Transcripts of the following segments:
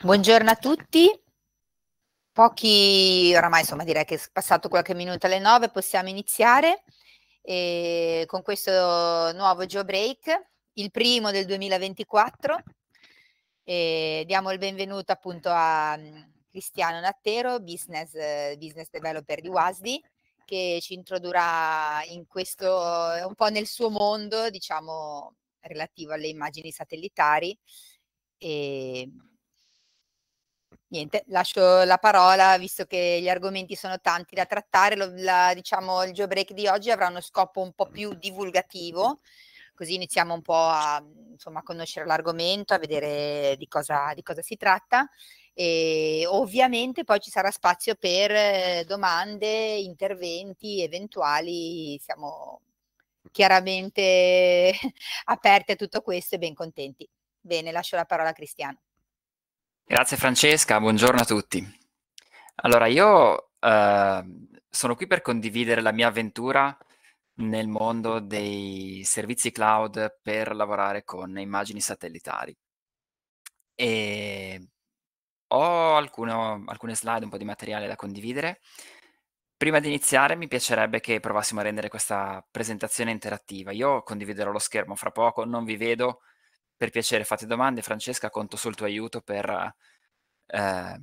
Buongiorno a tutti. Pochi, oramai insomma direi che è passato qualche minuto alle nove, possiamo iniziare eh, con questo nuovo Break, il primo del 2024. Eh, diamo il benvenuto appunto a mm, Cristiano Nattero, business, business developer di WASDI, che ci introdurrà in questo, un po' nel suo mondo, diciamo, relativo alle immagini satellitari. E niente, lascio la parola, visto che gli argomenti sono tanti da trattare, lo, la, diciamo il Break di oggi avrà uno scopo un po' più divulgativo, così iniziamo un po' a, insomma, a conoscere l'argomento, a vedere di cosa, di cosa si tratta e ovviamente poi ci sarà spazio per eh, domande, interventi eventuali, siamo chiaramente aperti a tutto questo e ben contenti. Bene, lascio la parola a Cristiano. Grazie Francesca, buongiorno a tutti. Allora, io eh, sono qui per condividere la mia avventura nel mondo dei servizi cloud per lavorare con immagini satellitari. E ho alcune, alcune slide, un po' di materiale da condividere. Prima di iniziare mi piacerebbe che provassimo a rendere questa presentazione interattiva. Io condividerò lo schermo fra poco, non vi vedo, per piacere fate domande. Francesca, conto sul tuo aiuto per... Eh,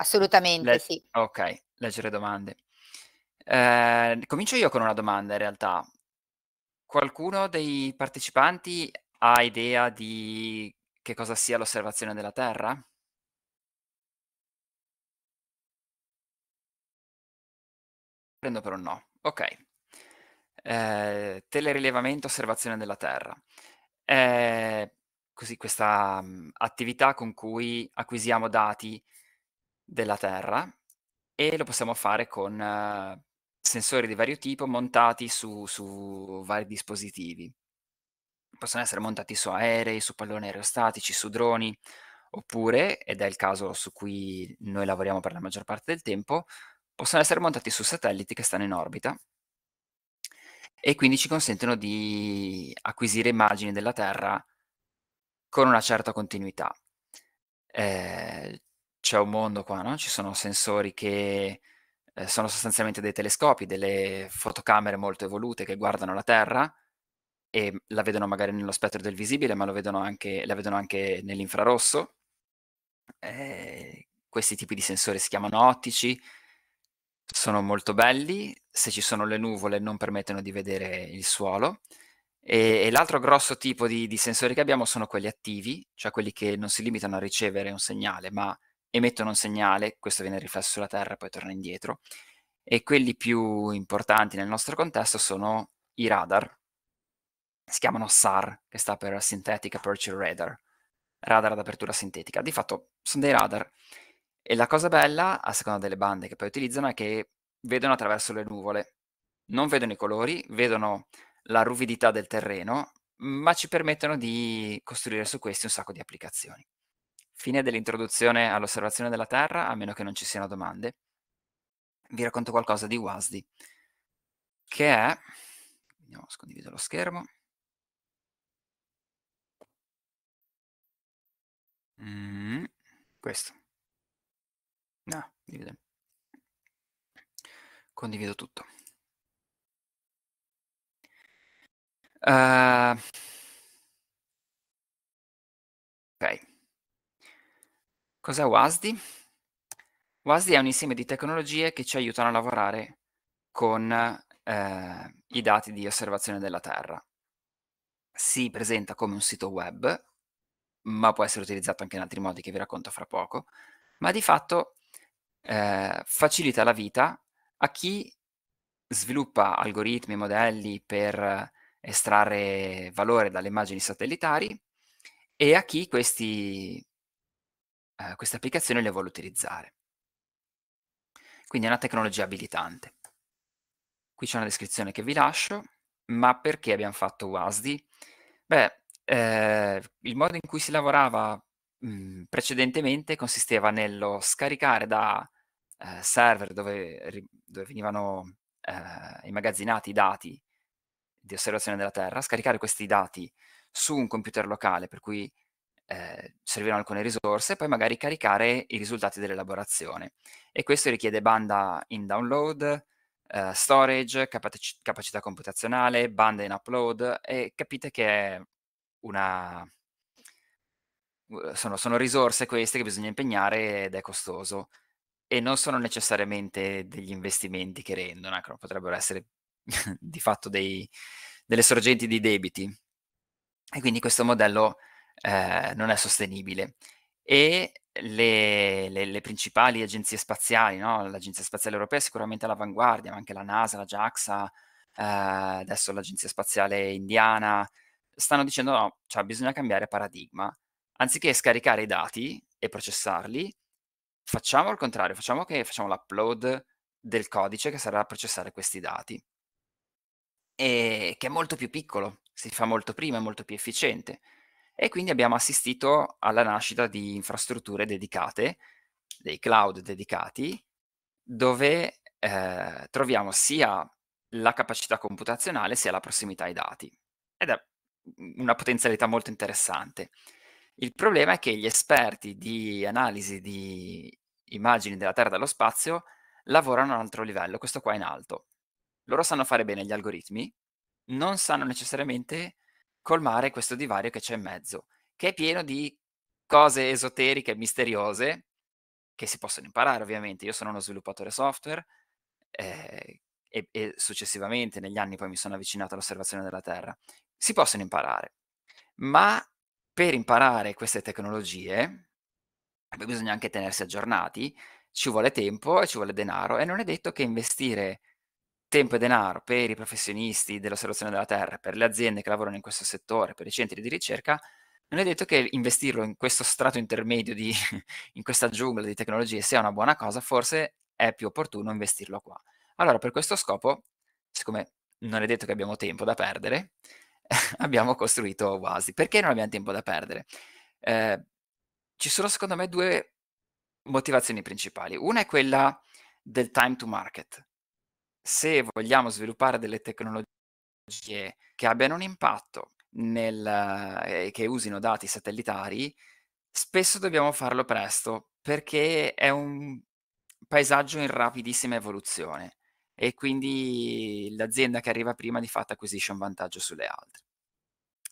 Assolutamente, le- sì. Ok, leggere domande. Eh, comincio io con una domanda in realtà. Qualcuno dei partecipanti ha idea di che cosa sia l'osservazione della Terra? Prendo per un no. Ok. Eh, telerilevamento, osservazione della Terra. Eh, così, questa mh, mhmm, attività con cui acquisiamo dati della Terra e lo possiamo fare con uh, sensori di vario tipo montati su, su, vari dispositivi. Possono essere montati su aerei, su palloni aerostatici, su droni, oppure, ed è il caso su cui noi lavoriamo per la maggior parte del tempo, possono essere montati su satelliti che stanno in orbita e quindi ci consentono di acquisire immagini della Terra con una certa continuità. Eh, c'è un mondo qua, no? Ci sono sensori che eh, sono sostanzialmente dei telescopi, delle fotocamere molto evolute che guardano la Terra e la vedono magari nello spettro del visibile, ma vedono anche, la vedono anche nell'infrarosso. Eh, questi tipi di sensori si chiamano ottici, sono molto belli, se ci sono le nuvole non permettono di vedere il suolo e, e l'altro grosso tipo di, di, sensori che abbiamo sono quelli attivi, cioè quelli che non si limitano a ricevere un segnale, ma emettono un segnale, questo viene riflesso sulla Terra e poi torna indietro. E quelli più importanti nel nostro contesto sono i radar, si chiamano SAR, che sta per Synthetic Aperture Radar, radar ad apertura sintetica. Di fatto sono dei radar. E la cosa bella, a seconda delle bande che poi utilizzano, è che vedono attraverso le nuvole. Non vedono i colori, vedono la ruvidità del terreno, ma ci permettono di costruire su questi un sacco di applicazioni. Fine dell'introduzione all'osservazione della Terra, a meno che non ci siano domande. Vi racconto qualcosa di WASDI, che è... Vediamo, scondivido lo schermo. Mm, questo. No, Condivido tutto. Uh, ok. Cos'è WASD? WASD è un insieme di tecnologie che ci aiutano a lavorare con eh, i dati di osservazione della Terra. Si presenta come un sito web, ma può essere utilizzato anche in altri modi che vi racconto fra poco, ma di fatto eh, facilita la vita a chi sviluppa algoritmi, modelli per estrarre valore dalle immagini satellitari e a chi questi, eh, queste applicazioni le vuole utilizzare. Quindi è una tecnologia abilitante. Qui c'è una descrizione che vi lascio, ma perché abbiamo fatto WASD? Beh, eh, il modo in cui si lavorava mh, mm, precedentemente consisteva nello scaricare da eh, server dove, dove venivano eh, immagazzinati i dati di osservazione della Terra, scaricare questi dati su un computer locale, per cui eh, serviranno alcune risorse, e poi magari caricare i risultati dell'elaborazione. E questo richiede banda in download, eh, storage, capac- capacità computazionale, banda in upload, e capite che è una, sono, sono, risorse queste che bisogna impegnare ed è costoso e non sono necessariamente degli investimenti che rendono, ecco, potrebbero essere di fatto dei, delle sorgenti di debiti. E quindi questo modello eh, non è sostenibile. E le, le, le principali agenzie spaziali, no? l'Agenzia Spaziale Europea è sicuramente all'avanguardia, ma anche la NASA, la JAXA, eh, adesso l'Agenzia Spaziale Indiana, stanno dicendo no, cioè bisogna cambiare paradigma. Anziché scaricare i dati e processarli, facciamo il contrario, facciamo, che, facciamo l'upload del codice che sarà a processare questi dati e che è molto più piccolo, si fa molto prima, è molto più efficiente. E quindi abbiamo assistito alla nascita di infrastrutture dedicate, dei cloud dedicati, dove eh, troviamo sia la capacità computazionale sia la prossimità ai dati. Ed è una potenzialità molto interessante. Il problema è che gli esperti di analisi di immagini della Terra dallo spazio lavorano a un altro livello, questo qua in alto loro sanno fare bene gli algoritmi, non sanno necessariamente colmare questo divario che c'è in mezzo, che è pieno di cose esoteriche, misteriose, che si possono imparare ovviamente. Io sono uno sviluppatore software eh, e, e successivamente negli anni poi mi sono avvicinato all'osservazione della Terra. Si possono imparare, ma per imparare queste tecnologie bisogna anche tenersi aggiornati, ci vuole tempo e ci vuole denaro e non è detto che investire tempo e denaro per i professionisti dell'osservazione della Terra, per le aziende che lavorano in questo settore, per i centri di ricerca, non è detto che investirlo in questo strato intermedio, di, in questa giungla di tecnologie sia una buona cosa, forse è più opportuno investirlo qua. Allora, per questo scopo, siccome non è detto che abbiamo tempo da perdere, abbiamo costruito Oasi. Perché non abbiamo tempo da perdere? Eh, ci sono secondo me due motivazioni principali. Una è quella del time to market, se vogliamo sviluppare delle tecnologie che abbiano un impatto nel, eh, che usino dati satellitari, spesso dobbiamo farlo presto perché è un paesaggio in rapidissima evoluzione e quindi l'azienda che arriva prima di fatto acquisisce un vantaggio sulle altre.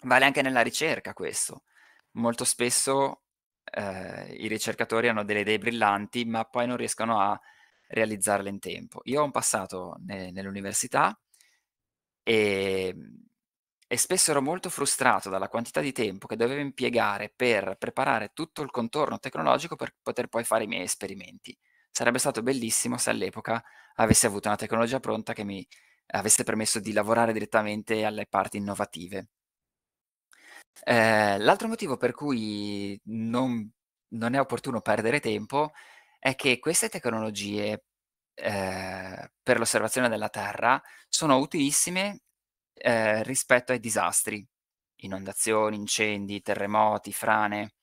Vale anche nella ricerca questo. Molto spesso eh, i ricercatori hanno delle idee brillanti ma poi non riescono a realizzarle in tempo. Io ho un passato ne- nell'università e, e spesso ero molto frustrato dalla quantità di tempo che dovevo impiegare per preparare tutto il contorno tecnologico per poter poi fare i miei esperimenti. Sarebbe stato bellissimo se all'epoca avessi avuto una tecnologia pronta che mi avesse permesso di lavorare direttamente alle parti innovative. Eh, l'altro motivo per cui non, non è opportuno perdere tempo è è che queste tecnologie eh, per l'osservazione della Terra sono utilissime eh, rispetto ai disastri, inondazioni, incendi, terremoti, frane.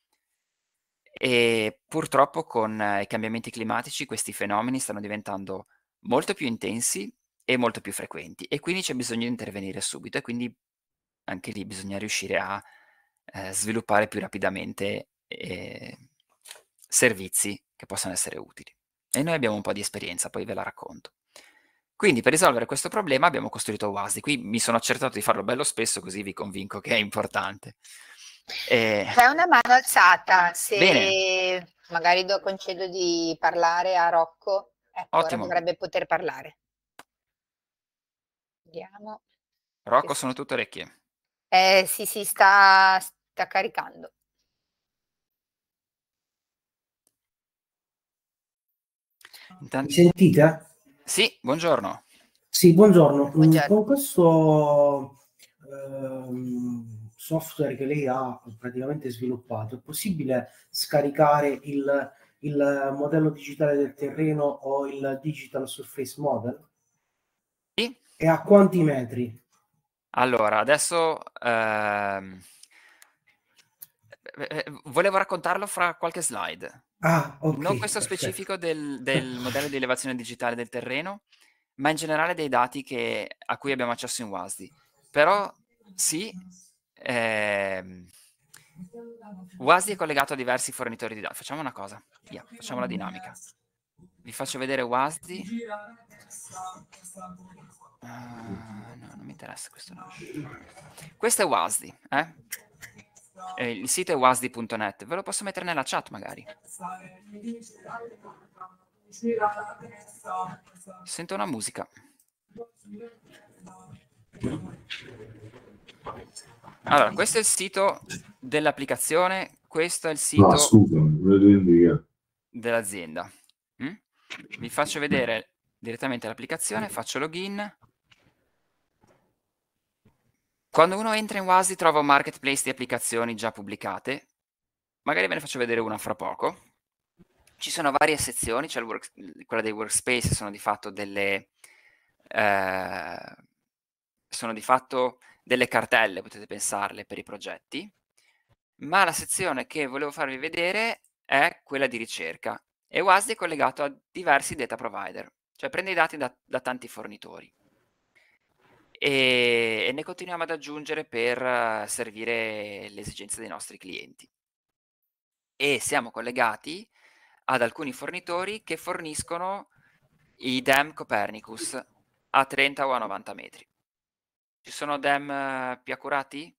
E purtroppo con eh, i cambiamenti climatici questi fenomeni stanno diventando molto più intensi e molto più frequenti e quindi c'è bisogno di intervenire subito e quindi anche lì bisogna riuscire a eh, sviluppare più rapidamente eh, servizi che possono essere utili. E noi abbiamo un po' di esperienza, poi ve la racconto. Quindi per risolvere questo problema abbiamo costruito WASD. Qui mi sono accertato di farlo bello spesso, così vi convinco che è importante. Eh... C'è una mano alzata, se Bene. magari do concedo di parlare a Rocco, ecco, Ottimo. dovrebbe poter parlare. Vediamo. Rocco, sono tutte orecchie. Eh, sì, si sta, sta caricando. Intanto... Mi sentite? Sì, buongiorno. Sì, buongiorno. Mm, buongiorno. Con questo eh, software che lei ha praticamente sviluppato, è possibile scaricare il, il modello digitale del terreno o il Digital Surface Model? Sì. E a quanti metri? Allora, adesso ehm, eh, eh, volevo raccontarlo fra qualche slide. Ah, okay, non questo perfetto. specifico del, del modello di elevazione digitale del terreno, ma in generale dei dati che, a cui abbiamo accesso in WASD. Però sì, eh, WASDI è collegato a diversi fornitori di dati. Facciamo una cosa, yeah, facciamo la dinamica. Vi faccio vedere WASD. Uh, ah, no, non mi interessa questo. No. Questo è WASD, eh? eh, il sito è wasdi.net, ve lo posso mettere nella chat magari. Sento una musica. Allora, questo è il sito dell'applicazione, questo è il sito no, dell'azienda. Mm? Vi faccio vedere direttamente l'applicazione, faccio login quando uno entra in WASD trova un marketplace di applicazioni già pubblicate, magari ve ne faccio vedere una fra poco. Ci sono varie sezioni, cioè work, quella dei workspace sono di fatto delle... Eh, sono di fatto delle cartelle, potete pensarle, per i progetti, ma la sezione che volevo farvi vedere è quella di ricerca e WASD è collegato a diversi data provider, cioè prende i dati da, da tanti fornitori e, e ne continuiamo ad aggiungere per eh, servire le esigenze dei nostri clienti. E siamo collegati ad alcuni fornitori che forniscono i DEM Copernicus a 30 o a 90 metri. Ci sono DEM più accurati?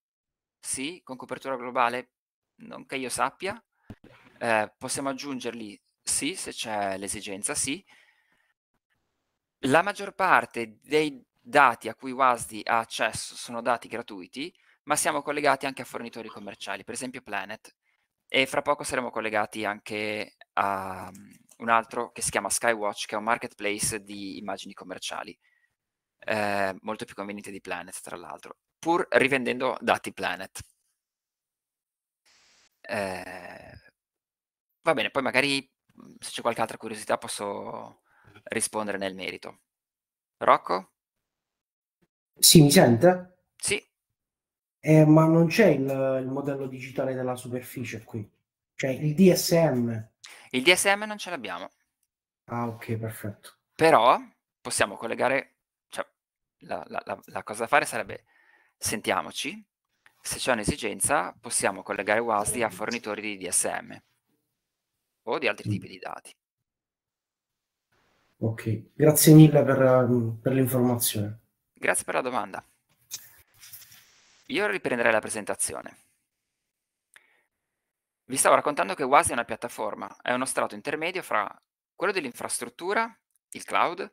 Sì, con copertura globale? Non che io sappia. Eh, possiamo aggiungerli? Sì, se c'è l'esigenza, sì. La maggior parte dei dati a cui WASD ha accesso sono dati gratuiti, ma siamo collegati anche a fornitori commerciali, per esempio Planet, e fra poco saremo collegati anche a mm, un altro che si chiama Skywatch, che è un marketplace di immagini commerciali, eh, molto più conveniente di Planet, tra l'altro, pur rivendendo dati Planet. Eh, va bene, poi magari mm, se c'è qualche altra curiosità posso rispondere nel merito. Rocco? Sì, mi sente? Sì. Eh, ma non c'è il, il, modello digitale della superficie qui. Cioè il DSM. Il DSM non ce l'abbiamo. Ah, ok, perfetto. Però possiamo collegare, cioè, la, la, la, la cosa da fare sarebbe sentiamoci, se c'è un'esigenza possiamo collegare WASDI a fornitori di DSM o di altri tipi di dati. Ok, grazie mille per, per l'informazione grazie per la domanda. Io riprenderei la presentazione. Vi stavo raccontando che WASI è una piattaforma, è uno strato intermedio fra quello dell'infrastruttura, il cloud,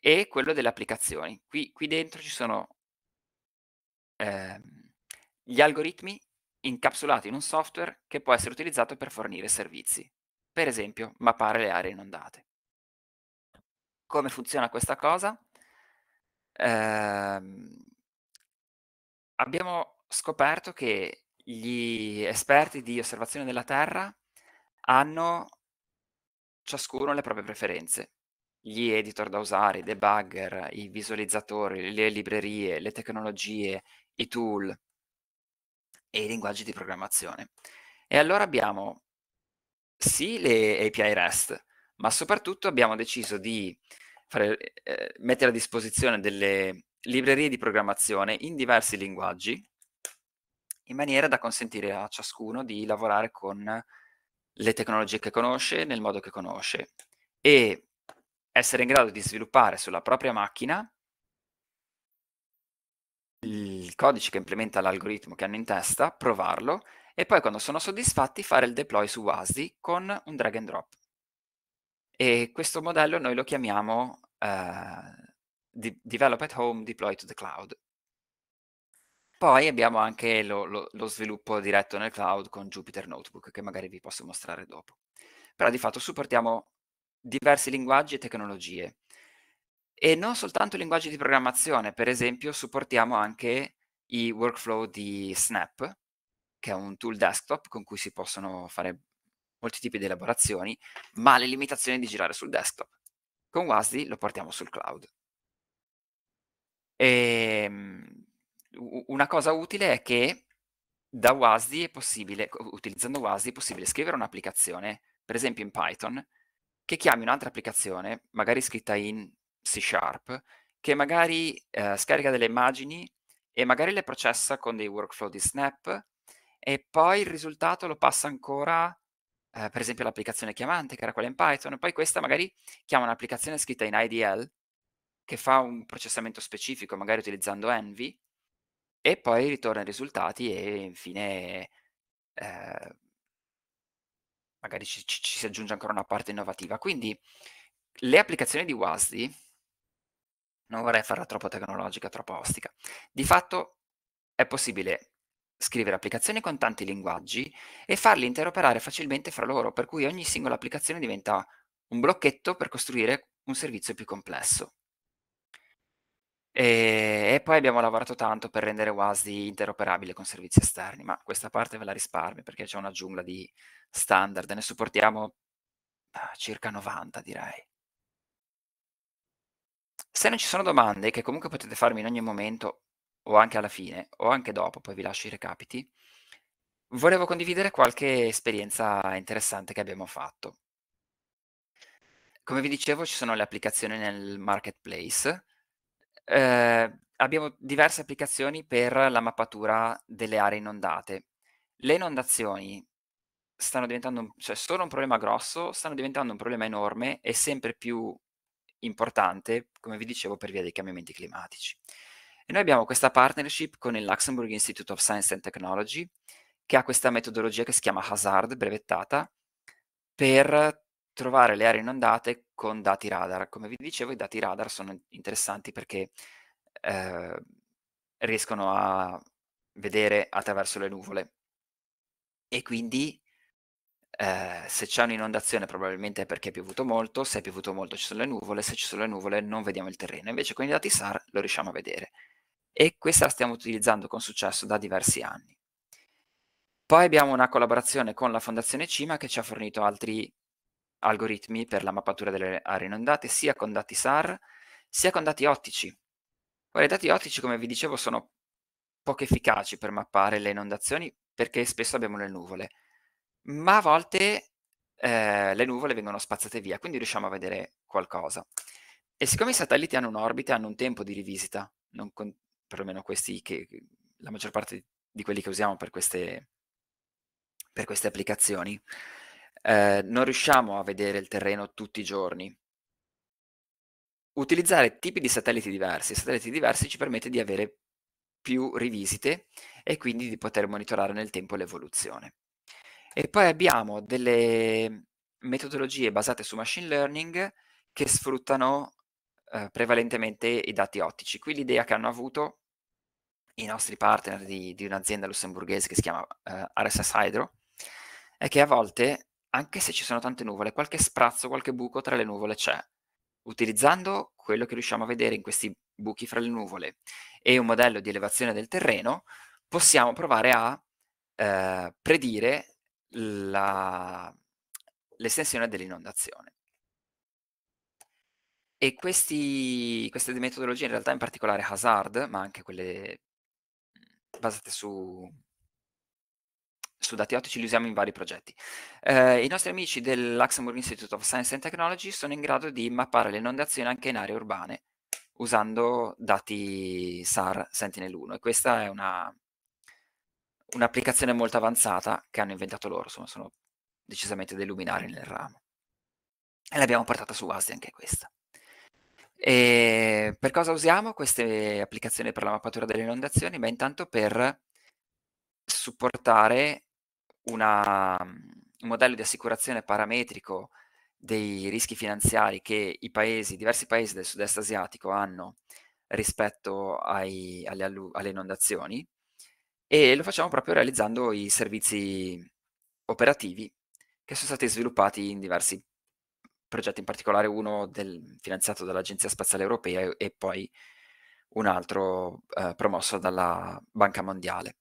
e quello delle applicazioni. Qui, qui dentro ci sono eh, gli algoritmi incapsulati in un software che può essere utilizzato per fornire servizi, per esempio mappare le aree inondate. Come funziona questa cosa? ehm, abbiamo scoperto che gli esperti di osservazione della Terra hanno ciascuno le proprie preferenze. Gli editor da usare, i debugger, i visualizzatori, le librerie, le tecnologie, i tool e i linguaggi di programmazione. E allora abbiamo sì le API REST, ma soprattutto abbiamo deciso di fare, eh, mettere a disposizione delle librerie di programmazione in diversi linguaggi in maniera da consentire a ciascuno di lavorare con le tecnologie che conosce nel modo che conosce e essere in grado di sviluppare sulla propria macchina il codice che implementa l'algoritmo che hanno in testa, provarlo e poi quando sono soddisfatti fare il deploy su WASD con un drag and drop. E questo modello noi lo chiamiamo uh, eh, de- Develop at Home, Deploy to the Cloud. Poi abbiamo anche lo, lo, lo, sviluppo diretto nel cloud con Jupyter Notebook, che magari vi posso mostrare dopo. Però di fatto supportiamo diversi linguaggi e tecnologie. E non soltanto linguaggi di programmazione, per esempio supportiamo anche i workflow di Snap, che è un tool desktop con cui si possono fare molti tipi di elaborazioni, ma le limitazioni di girare sul desktop. Con WASD lo portiamo sul cloud. E, ehm, una cosa utile è che da WASD è possibile, utilizzando WASD è possibile scrivere un'applicazione, per esempio in Python, che chiami un'altra applicazione, magari scritta in C Sharp, che magari eh, scarica delle immagini e magari le processa con dei workflow di Snap e poi il risultato lo passa ancora eh, per esempio l'applicazione chiamante, che era quella in Python, poi questa magari chiama un'applicazione scritta in IDL che fa un processamento specifico, magari utilizzando Envy, e poi ritorna i risultati e infine eh, magari ci, ci, ci, si aggiunge ancora una parte innovativa. Quindi le applicazioni di WASD, non vorrei farla troppo tecnologica, troppo ostica, di fatto è possibile scrivere applicazioni con tanti linguaggi e farli interoperare facilmente fra loro, per cui ogni singola applicazione diventa un blocchetto per costruire un servizio più complesso. E, e poi abbiamo lavorato tanto per rendere WASDI interoperabile con servizi esterni, ma questa parte ve la risparmio perché c'è una giungla di standard, ne supportiamo ah, circa 90 direi. Se non ci sono domande, che comunque potete farmi in ogni momento, o anche alla fine, o anche dopo, poi vi lascio i recapiti, volevo condividere qualche esperienza interessante che abbiamo fatto. Come vi dicevo, ci sono le applicazioni nel marketplace. Eh, abbiamo diverse applicazioni per la mappatura delle aree inondate. Le inondazioni stanno diventando, cioè sono un problema grosso, stanno diventando un problema enorme e sempre più importante, come vi dicevo, per via dei cambiamenti climatici. E noi abbiamo questa partnership con il Luxembourg Institute of Science and Technology, che ha questa metodologia che si chiama Hazard, brevettata, per trovare le aree inondate con dati radar. Come vi dicevo, i dati radar sono interessanti perché eh, riescono a vedere attraverso le nuvole. E quindi eh, se c'è un'inondazione probabilmente è perché è piovuto molto, se è piovuto molto ci sono le nuvole, se ci sono le nuvole non vediamo il terreno, invece con i dati SAR lo riusciamo a vedere e questa la stiamo utilizzando con successo da diversi anni. Poi abbiamo una collaborazione con la Fondazione CIMA che ci ha fornito altri algoritmi per la mappatura delle aree inondate, sia con dati SAR sia con dati ottici. Ora, i dati ottici, come vi dicevo, sono poco efficaci per mappare le inondazioni perché spesso abbiamo le nuvole, ma a volte eh, le nuvole vengono spazzate via, quindi riusciamo a vedere qualcosa. E siccome i satelliti hanno un'orbita, hanno un tempo di rivisita, non, con- perlomeno questi che la maggior parte di quelli che usiamo per queste, per queste applicazioni, eh, non riusciamo a vedere il terreno tutti i giorni. Utilizzare tipi di satelliti diversi, satelliti diversi ci permette di avere più rivisite e quindi di poter monitorare nel tempo l'evoluzione. E poi abbiamo delle metodologie basate su machine learning che sfruttano eh, prevalentemente i dati ottici. Qui l'idea che hanno avuto i nostri partner di, di un'azienda lussemburghese che si chiama eh, RSS Hydro è che a volte, anche se ci sono tante nuvole, qualche sprazzo, qualche buco tra le nuvole c'è. Utilizzando quello che riusciamo a vedere in questi buchi fra le nuvole e un modello di elevazione del terreno, possiamo provare a eh, predire la, l'estensione dell'inondazione. E questi, queste metodologie, in realtà, in particolare Hazard, ma anche quelle mhmm, basate su, su dati ottici, li usiamo in vari progetti. Eh, I nostri amici del Luxembourg Institute of Science and Technology sono in grado di mappare le inondazioni anche in aree urbane usando dati SAR Sentinel-1 e questa è una, un'applicazione molto avanzata che hanno inventato loro, insomma sono decisamente dei luminari nel ramo. E l'abbiamo portata su ASDI anche questa. E per cosa usiamo queste applicazioni per la mappatura delle inondazioni? Beh, intanto per supportare una, un modello di assicurazione parametrico dei rischi finanziari che i paesi, diversi paesi del sud-est asiatico hanno rispetto ai, alle, allu- alle inondazioni e lo facciamo proprio realizzando i servizi operativi che sono stati sviluppati in diversi progetti, in particolare uno del, finanziato dall'Agenzia Spaziale Europea e, poi un altro eh, promosso dalla Banca Mondiale.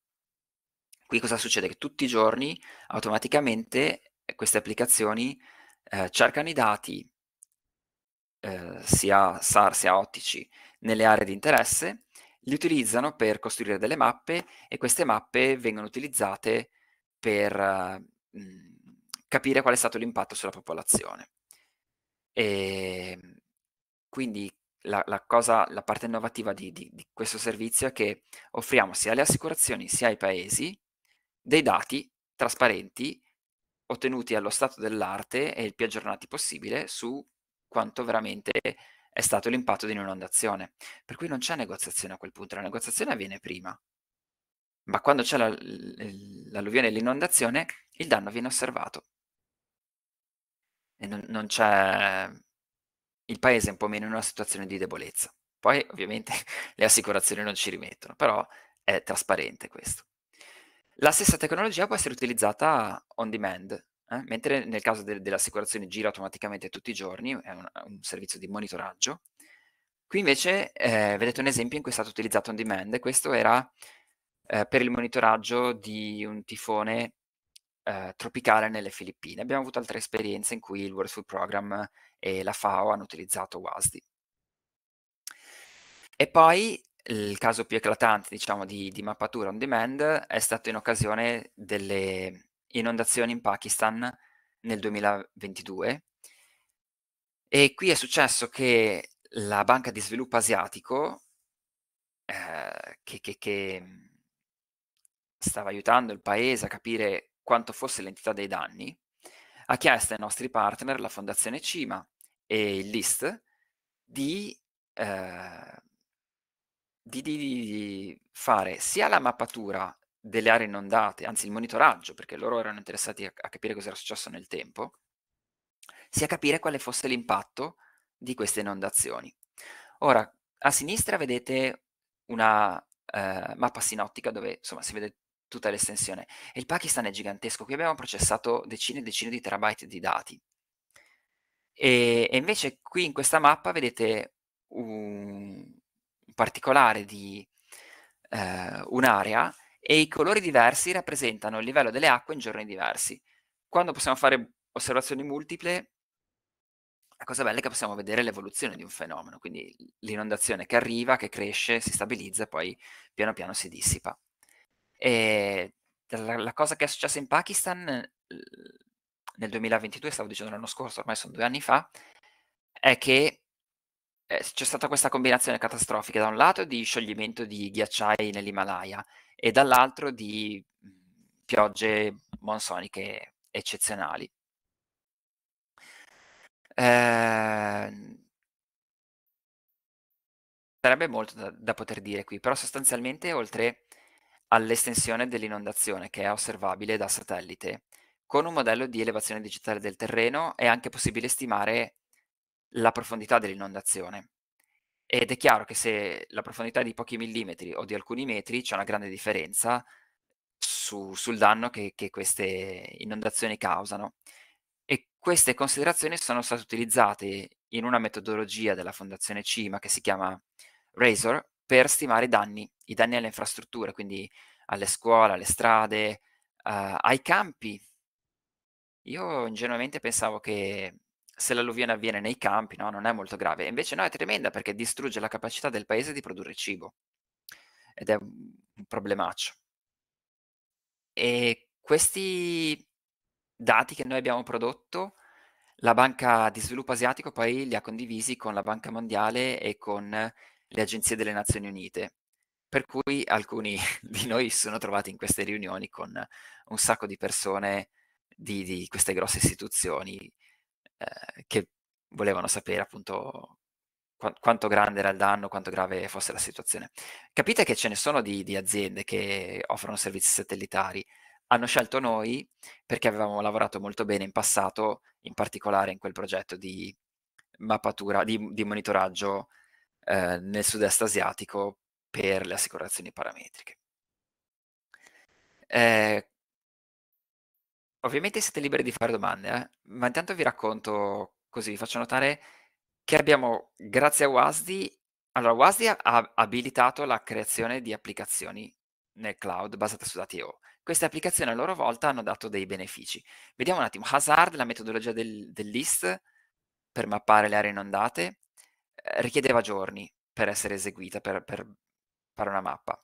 Qui cosa succede? Che tutti i giorni automaticamente queste applicazioni eh, cercano i dati eh, sia SAR sia ottici nelle aree di interesse, li utilizzano per costruire delle mappe e queste mappe vengono utilizzate per uh, capire qual è stato l'impatto sulla popolazione. E ehm, quindi la, la, cosa, la parte innovativa di, di, di questo servizio è che offriamo sia alle assicurazioni sia ai paesi dei dati trasparenti ottenuti allo stato dell'arte e il più aggiornati possibile su quanto veramente è stato l'impatto di un'inondazione. Per cui non c'è negoziazione a quel punto, la negoziazione avviene prima, ma quando c'è la, l'alluvione e l'inondazione il danno viene osservato e non, non c'è il paese è un po' meno in una situazione di debolezza. Poi ovviamente le assicurazioni non ci rimettono, però è trasparente questo. La stessa tecnologia può essere utilizzata on demand, eh? mentre nel caso de- delle gira automaticamente tutti i giorni, è un, un servizio di monitoraggio. Qui invece eh, vedete un esempio in cui è stato utilizzato on demand, questo era eh, per il monitoraggio di un tifone eh, tropicale nelle Filippine. Abbiamo avuto altre esperienze in cui il World Food Program e la FAO hanno utilizzato WASDI. E poi il caso più eclatante, diciamo, di, di mappatura on demand è stato in occasione delle inondazioni in Pakistan nel 2022. E qui è successo che la Banca di Sviluppo Asiatico, eh, che, che, che mm, stava aiutando il paese a capire quanto fosse l'entità dei danni, ha chiesto ai nostri partner, la Fondazione CIMA e il LIST, di, eh, di, di, di fare sia la mappatura delle aree inondate, anzi il monitoraggio, perché loro erano interessati a, a capire cosa era successo nel tempo, sia capire quale fosse l'impatto di queste inondazioni. Ora, a sinistra vedete una eh, mappa sinottica dove insomma, si vede tutta l'estensione. E il Pakistan è gigantesco, qui abbiamo processato decine e decine di terabyte di dati. E, e invece qui in questa mappa vedete un, un particolare di eh, un'area e i colori diversi rappresentano il livello delle acque in giorni diversi. Quando possiamo fare osservazioni multiple, la cosa bella è che possiamo vedere l'evoluzione di un fenomeno, quindi l'inondazione che arriva, che cresce, si stabilizza e poi piano piano si dissipa. E la, la cosa che è successa in Pakistan nel 2022, stavo dicendo l'anno scorso, ormai sono due anni fa, è che eh, c'è stata questa combinazione catastrofica da un lato di scioglimento di ghiacciai nell'Himalaya e dall'altro di mm, piogge monsoniche eccezionali. Eh, sarebbe molto da, da, poter dire qui, però sostanzialmente oltre all'estensione dell'inondazione che è osservabile da satellite. Con un modello di elevazione digitale del terreno è anche possibile stimare la profondità dell'inondazione. Ed è chiaro che se la profondità è di pochi millimetri o di alcuni metri c'è una grande differenza su, sul danno che, che queste inondazioni causano. E queste considerazioni sono state utilizzate in una metodologia della Fondazione CIMA che si chiama RAZOR, per stimare i danni, i danni alle infrastrutture, quindi alle scuole, alle strade, uh, ai campi. Io ingenuamente pensavo che se l'alluvione avviene nei campi, no, non è molto grave. Invece no, è tremenda perché distrugge la capacità del paese di produrre cibo. Ed è un problemaccio. E questi dati che noi abbiamo prodotto, la Banca di Sviluppo Asiatico poi li ha condivisi con la Banca Mondiale e con le agenzie delle Nazioni Unite, per cui alcuni di noi si sono trovati in queste riunioni con un sacco di persone di, di queste grosse istituzioni eh, che volevano sapere appunto qu- quanto grande era il danno, quanto grave fosse la situazione. Capite che ce ne sono di, di aziende che offrono servizi satellitari. Hanno scelto noi perché avevamo lavorato molto bene in passato, in particolare in quel progetto di mappatura, di, di monitoraggio eh, nel sud-est asiatico per le assicurazioni parametriche. Eh, ovviamente siete liberi di fare domande, eh? ma intanto vi racconto così, vi faccio notare che abbiamo, grazie a WASDI, allora WASDI ha abilitato la creazione di applicazioni nel cloud basate su dati EO. Queste applicazioni a loro volta hanno dato dei benefici. Vediamo un attimo, Hazard, la metodologia del, del list per mappare le aree inondate, eh, richiedeva giorni per essere eseguita, per, per fare una mappa.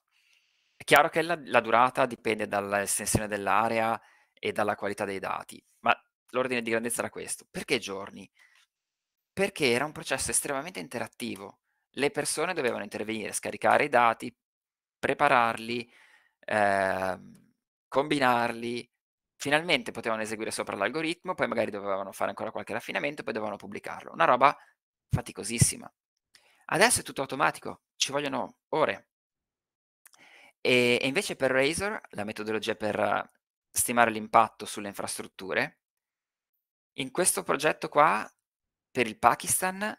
È chiaro che la, la durata dipende dall'estensione dell'area e dalla qualità dei dati, ma l'ordine di grandezza era questo. Perché giorni? Perché era un processo estremamente interattivo. Le persone dovevano intervenire, scaricare i dati, prepararli, eh, combinarli, finalmente potevano eseguire sopra l'algoritmo, poi magari dovevano fare ancora qualche raffinamento, poi dovevano pubblicarlo. Una roba faticosissima. Adesso è tutto automatico, ci vogliono ore. E, e invece per Razor, la metodologia per eh, stimare l'impatto sulle infrastrutture, in questo progetto qua, per il Pakistan,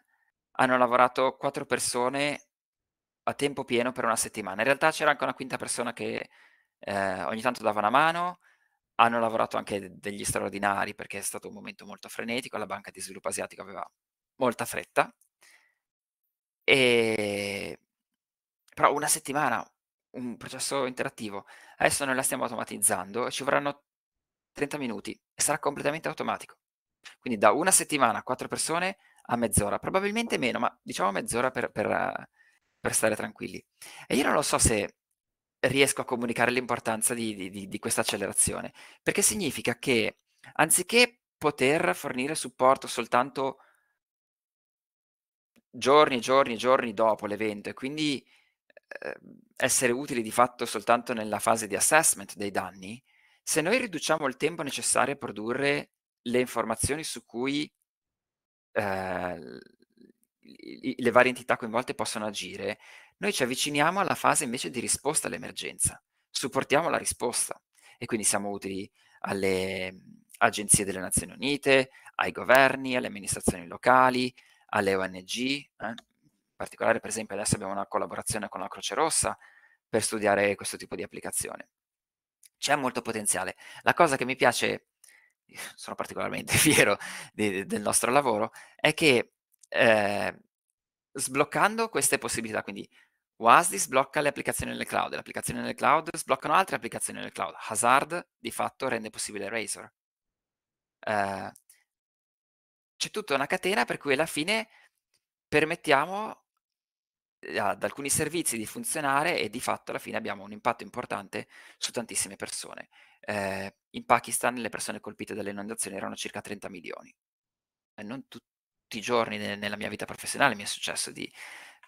hanno lavorato quattro persone a tempo pieno per una settimana. In realtà c'era anche una quinta persona che eh, ogni tanto dava una mano, hanno lavorato anche degli straordinari perché è stato un momento molto frenetico, la Banca di Sviluppo Asiatico aveva molta fretta. E... Ehm, però una settimana, un processo interattivo. Adesso noi la stiamo automatizzando ci vorranno 30 minuti e sarà completamente automatico. Quindi da una settimana a quattro persone a mezz'ora, probabilmente meno, ma diciamo mezz'ora per, per, per stare tranquilli. E io non lo so se riesco a comunicare l'importanza di, di, di questa accelerazione, perché significa che anziché poter fornire supporto soltanto giorni, e giorni, e giorni dopo l'evento e quindi eh, essere utili di fatto soltanto nella fase di assessment dei danni, se noi riduciamo il tempo necessario a produrre le informazioni su cui eh, le varie entità coinvolte possono agire, noi ci avviciniamo alla fase invece di risposta all'emergenza, supportiamo la risposta e quindi siamo utili alle ehm, agenzie delle Nazioni Unite, ai governi, alle amministrazioni locali, alle ONG, eh? in particolare per esempio adesso abbiamo una collaborazione con la Croce Rossa per studiare questo tipo di applicazione. C'è molto potenziale. La cosa che mi piace, sono particolarmente fiero di, del nostro lavoro, è che eh, sbloccando queste possibilità, quindi WASDI sblocca le applicazioni nel cloud, le applicazioni nel cloud sbloccano altre applicazioni nel cloud. Hazard di fatto rende possibile Razor. Eh, c'è tutta una catena per cui alla fine permettiamo eh, ad alcuni servizi di funzionare e di fatto alla fine abbiamo un impatto importante su tantissime persone. Eh, in Pakistan le persone colpite dalle inondazioni erano circa 30 milioni. E non tutti i giorni ne- nella mia vita professionale mi è successo di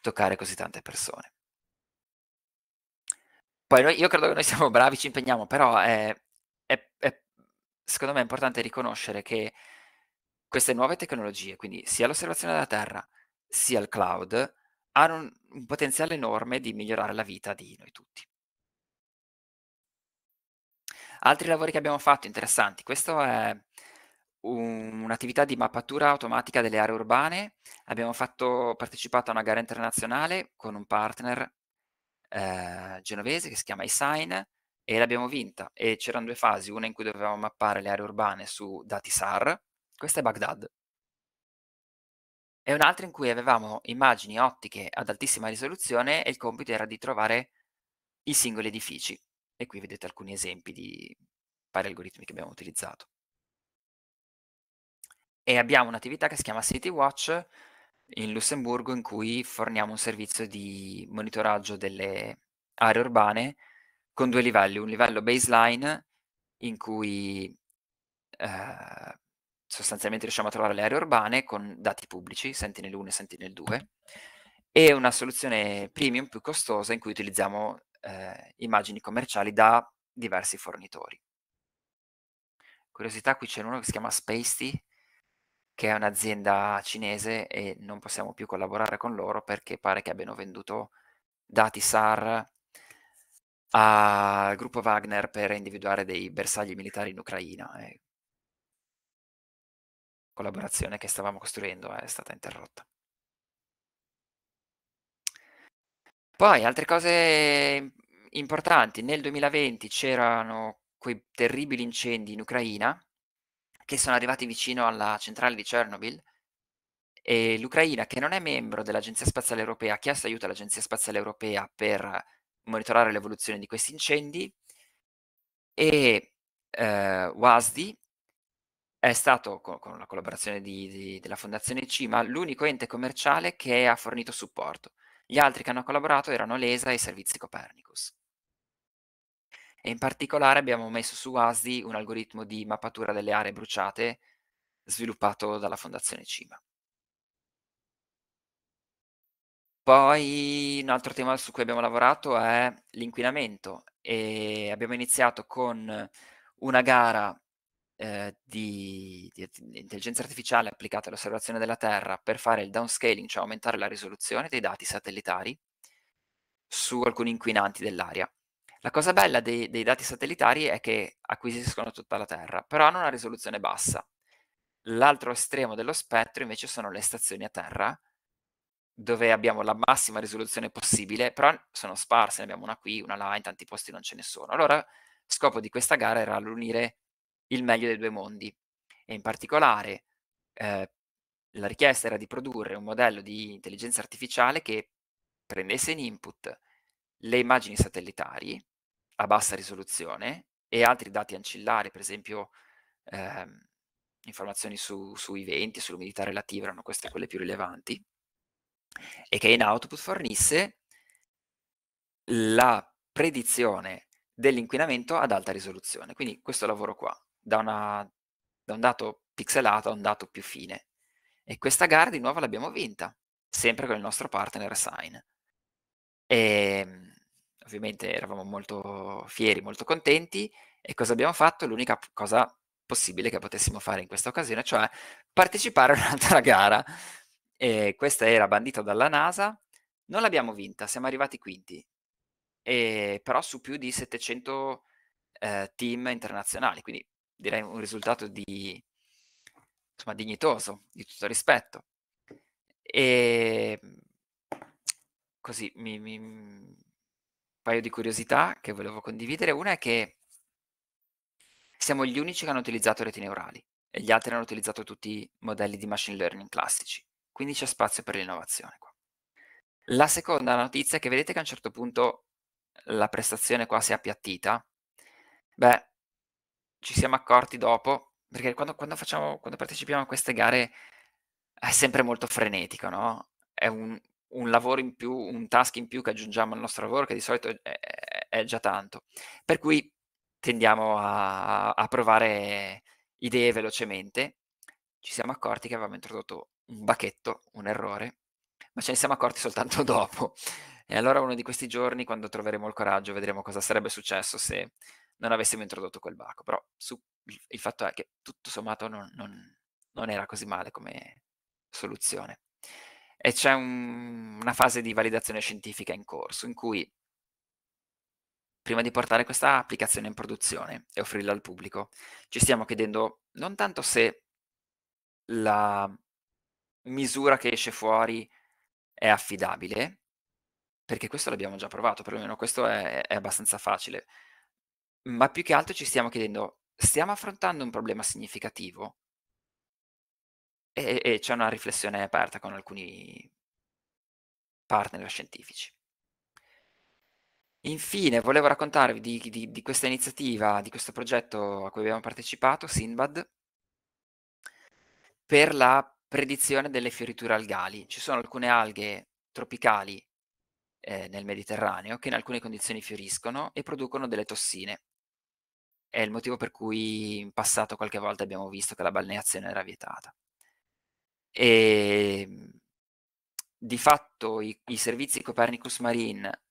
toccare così tante persone. Poi noi, io credo che noi siamo bravi, ci impegniamo, però è, è, è, secondo me è importante riconoscere che queste nuove tecnologie, quindi sia l'osservazione della Terra sia il cloud, hanno un, un potenziale enorme di migliorare la vita di noi tutti. Altri lavori che abbiamo fatto interessanti, questo è un'attività di mappatura automatica delle aree urbane, abbiamo fatto, partecipato a una gara internazionale con un partner eh, genovese che si chiama iSign e l'abbiamo vinta e c'erano due fasi, una in cui dovevamo mappare le aree urbane su dati SAR questa è Baghdad. E un'altra in cui avevamo immagini ottiche ad altissima risoluzione e il compito era di trovare i singoli edifici. E qui vedete alcuni esempi di vari algoritmi che abbiamo utilizzato. E abbiamo un'attività che si chiama City Watch in Lussemburgo in cui forniamo un servizio di monitoraggio delle aree urbane con due livelli, un livello baseline in cui eh, sostanzialmente riusciamo a trovare le aree urbane con dati pubblici, Sentinel-1 e Sentinel-2, e una soluzione premium più costosa in cui utilizziamo eh, immagini commerciali da diversi fornitori. Curiosità, qui c'è uno che si chiama Spacety, che è un'azienda cinese e non possiamo più collaborare con loro perché pare che abbiano venduto dati SAR al gruppo Wagner per individuare dei bersagli militari in Ucraina. E eh collaborazione che stavamo costruendo eh, è stata interrotta. Poi altre cose importanti, nel 2020 c'erano quei terribili incendi in Ucraina che sono arrivati vicino alla centrale di Chernobyl e l'Ucraina che non è membro dell'Agenzia Spaziale Europea ha chiesto aiuto all'Agenzia Spaziale Europea per monitorare l'evoluzione di questi incendi e eh, WASDI è stato con la collaborazione di, di, della Fondazione CIMA l'unico ente commerciale che ha fornito supporto. Gli altri che hanno collaborato erano l'ESA e i servizi Copernicus. E in particolare abbiamo messo su ASDI un algoritmo di mappatura delle aree bruciate sviluppato dalla Fondazione CIMA. Poi un altro tema su cui abbiamo lavorato è l'inquinamento e abbiamo iniziato con una gara eh, di, di, intelligenza artificiale applicata all'osservazione della Terra per fare il downscaling, cioè aumentare la risoluzione dei dati satellitari su alcuni inquinanti dell'aria. La cosa bella dei, dei dati satellitari è che acquisiscono tutta la Terra, però hanno una risoluzione bassa. L'altro estremo dello spettro invece sono le stazioni a terra, dove abbiamo la massima risoluzione possibile, però sono sparse, ne abbiamo una qui, una là, in tanti posti non ce ne sono. Allora, scopo di questa gara era l'unire il meglio dei due mondi. E in particolare eh, la richiesta era di produrre un modello di intelligenza artificiale che prendesse in input le immagini satellitari a bassa risoluzione e altri dati ancillari, per esempio ehm, informazioni su, sui venti, sull'umidità relativa, erano queste quelle più rilevanti, e che in output fornisse la predizione dell'inquinamento ad alta risoluzione. Quindi questo lavoro qua da, una, da un dato pixelato a un dato più fine. E questa gara di nuovo l'abbiamo vinta, sempre con il nostro partner Sign. E ehm, ovviamente eravamo molto fieri, molto contenti. E cosa abbiamo fatto? L'unica cosa possibile che potessimo fare in questa occasione, cioè partecipare a un'altra gara. E questa era bandita dalla NASA, non l'abbiamo vinta, siamo arrivati quinti, e però su più di 700 eh, team internazionali, quindi direi un risultato di, insomma, dignitoso, di tutto rispetto. E ehm, così, mi, mi, un paio di curiosità che volevo condividere. Una è che siamo gli unici che hanno utilizzato reti neurali e gli altri hanno utilizzato tutti i modelli di machine learning classici, quindi c'è spazio per l'innovazione qua. La seconda notizia è che vedete che a un certo punto la prestazione qua si è appiattita. Beh, ci siamo accorti dopo, perché quando, quando, facciamo, quando partecipiamo a queste gare è sempre molto frenetico, no? È un, un, lavoro in più, un task in più che aggiungiamo al nostro lavoro, che di solito è, è, già tanto. Per cui tendiamo a, a provare idee velocemente. Ci siamo accorti che avevamo introdotto un bacchetto, un errore, ma ce ne siamo accorti soltanto dopo. E allora uno di questi giorni, quando troveremo il coraggio, vedremo cosa sarebbe successo se non avessimo introdotto quel baco, però su, il, fatto è che tutto sommato non, non, non era così male come soluzione. E c'è un, una fase di validazione scientifica in corso in cui prima di portare questa applicazione in produzione e offrirla al pubblico, ci stiamo chiedendo non tanto se la misura che esce fuori è affidabile, perché questo l'abbiamo già provato, perlomeno questo è, è abbastanza facile ma più che altro ci stiamo chiedendo, stiamo affrontando un problema significativo? E, e c'è una riflessione aperta con alcuni partner scientifici. Infine, volevo raccontarvi di, di, di, questa iniziativa, di questo progetto a cui abbiamo partecipato, Sinbad, per la predizione delle fioriture algali. Ci sono alcune alghe tropicali eh, nel Mediterraneo che in alcune condizioni fioriscono e producono delle tossine è il motivo per cui in passato qualche volta abbiamo visto che la balneazione era vietata. E ehm, di fatto i, i servizi Copernicus Marine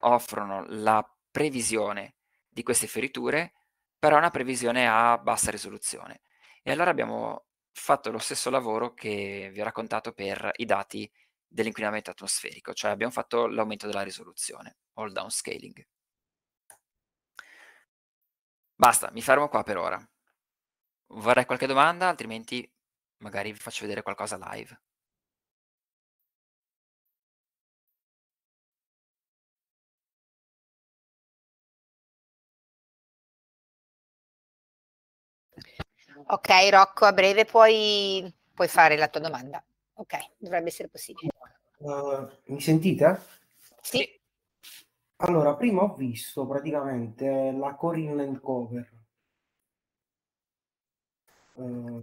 offrono la previsione di queste feriture, però una previsione a bassa risoluzione. E allora abbiamo fatto lo stesso lavoro che vi ho raccontato per i dati dell'inquinamento atmosferico, cioè abbiamo fatto l'aumento della risoluzione, all il downscaling. Basta, mi fermo qua per ora. Vorrei qualche domanda, altrimenti magari vi faccio vedere qualcosa live. Ok, Rocco, a breve puoi, puoi, fare la tua domanda. Ok, dovrebbe essere possibile. Uh, mi sentite? Sì. Allora, prima ho visto praticamente la Corinne and Cover. Eh,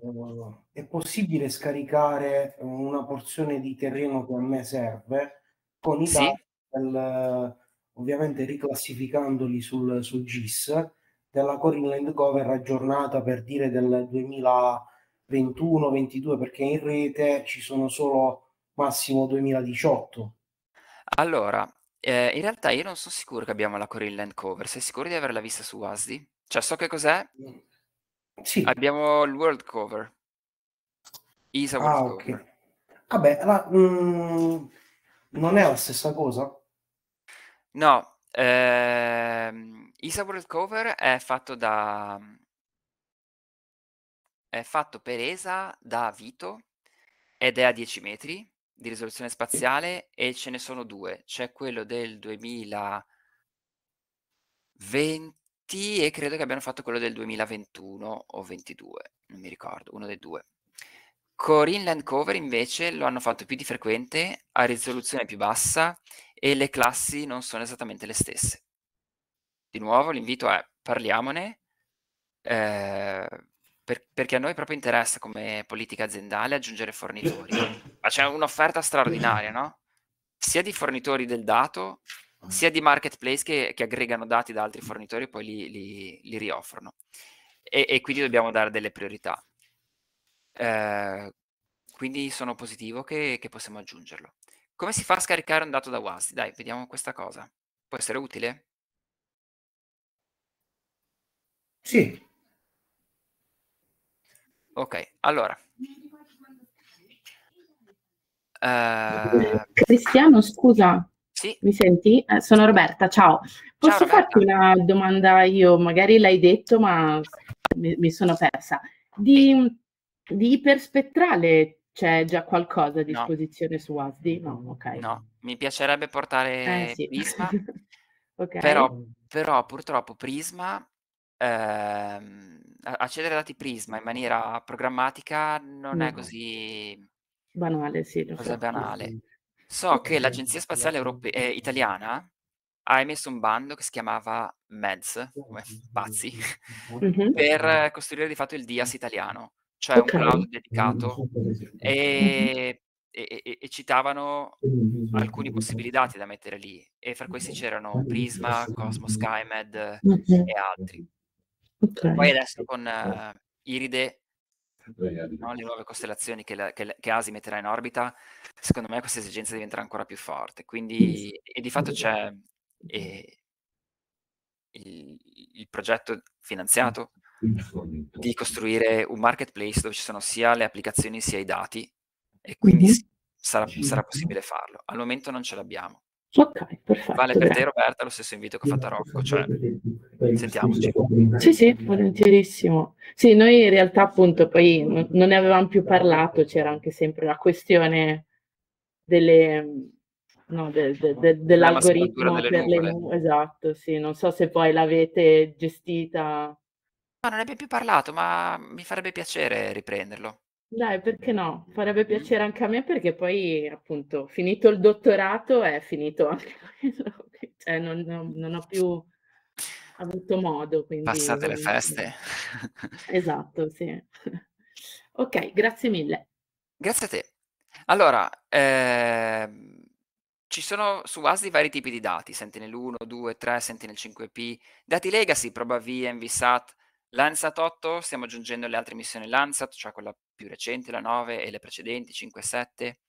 è possibile scaricare una porzione di terreno che a me serve con i sì. Del, ovviamente riclassificandoli sul, sul GIS della Corinland Cover aggiornata per dire del 2021-22 perché in rete ci sono solo massimo 2018 allora Ehm, in realtà io non sono sicuro che abbiamo la Land cover. Sei sicuro di averla vista su ASDI? Cioè so che cos'è mm. Sì. abbiamo il world cover. Isa Ah, world cover. okay. Vabbè, allora, mhmm, non è la stessa cosa? No, ehm, Isa world cover è fatto da è fatto per ESA da Vito ed è a 10 metri di risoluzione spaziale e ce ne sono due. C'è quello del 2020 e credo che abbiano fatto quello del 2021 o 22, non mi ricordo, uno dei due. Con Inland Cover invece lo hanno fatto più di frequente, a risoluzione più bassa e le classi non sono esattamente le stesse. Di nuovo l'invito è parliamone, eh, per, perché a noi proprio interessa come politica aziendale aggiungere fornitori, ma c'è un'offerta straordinaria, no? Sia di fornitori del dato, sia di marketplace che, che aggregano dati da altri fornitori e poi li, li, li rioffrono. E, e, quindi dobbiamo dare delle priorità. Eh, quindi sono positivo che, che possiamo aggiungerlo. Come si fa a scaricare un dato da WASD? Dai, vediamo questa cosa. Può essere utile? Sì, Ok, allora. Uh... Cristiano, scusa. Sì. Mi senti? Eh, sono Roberta, ciao. Posso ciao, farti una domanda io? Magari l'hai detto, ma mi, mi sono persa. Di, di, iperspettrale c'è già qualcosa a disposizione no. su ASDI? No, ok. No, mi piacerebbe portare eh, sì. Prisma, okay. però, però, purtroppo Prisma... Ehm accedere ai dati Prisma in maniera programmatica non no. è così banale, sì, cosa so. banale. So okay. che l'Agenzia Spaziale Europea, eh, Italiana ha emesso un bando che si chiamava MEDS, come pazzi, mm-hmm. per costruire di fatto il DIAS italiano, cioè okay. un cloud dedicato. Mm-hmm. E, mm-hmm. e, e, e, citavano alcuni possibili dati da mettere lì, e fra questi c'erano Prisma, Cosmos, SkyMed mm-hmm. e altri. Cioè, okay. Poi adesso con uh, Iride, no, le nuove costellazioni che, la, che, che, Asi metterà in orbita, secondo me questa esigenza diventerà ancora più forte. Quindi, e di fatto c'è eh, il, il, progetto finanziato di costruire un marketplace dove ci sono sia le applicazioni sia i dati e quindi sarà, sarà possibile farlo. Al momento non ce l'abbiamo. Ok, perfetto. Vale per beh. te Roberta lo stesso invito che ho fatto a Rocco, cioè sentiamoci. Sì, sì, volentierissimo. Sì, noi in realtà appunto poi non ne avevamo più parlato, c'era anche sempre la questione delle, no, de, de, de, dell'algoritmo per nuvole. le nuvole. Esatto, sì, non so se poi l'avete gestita. No, non ne abbiamo più parlato, ma mi farebbe piacere riprenderlo. Dai, perché no? Farebbe mm. piacere anche a me perché poi, appunto, finito il dottorato è finito anche quello, cioè non, non, ho più avuto modo. Quindi... Passate le feste. Esatto, sì. Ok, grazie mille. Grazie a te. Allora, eh, ci sono su ASDI vari tipi di dati, Sentinel 1, 2, 3, Sentinel 5P, dati legacy, ProbaV, NVSAT, Landsat 8, stiamo aggiungendo le altre missioni Landsat, cioè quella più recente, la 9, e le precedenti, 5 e 7.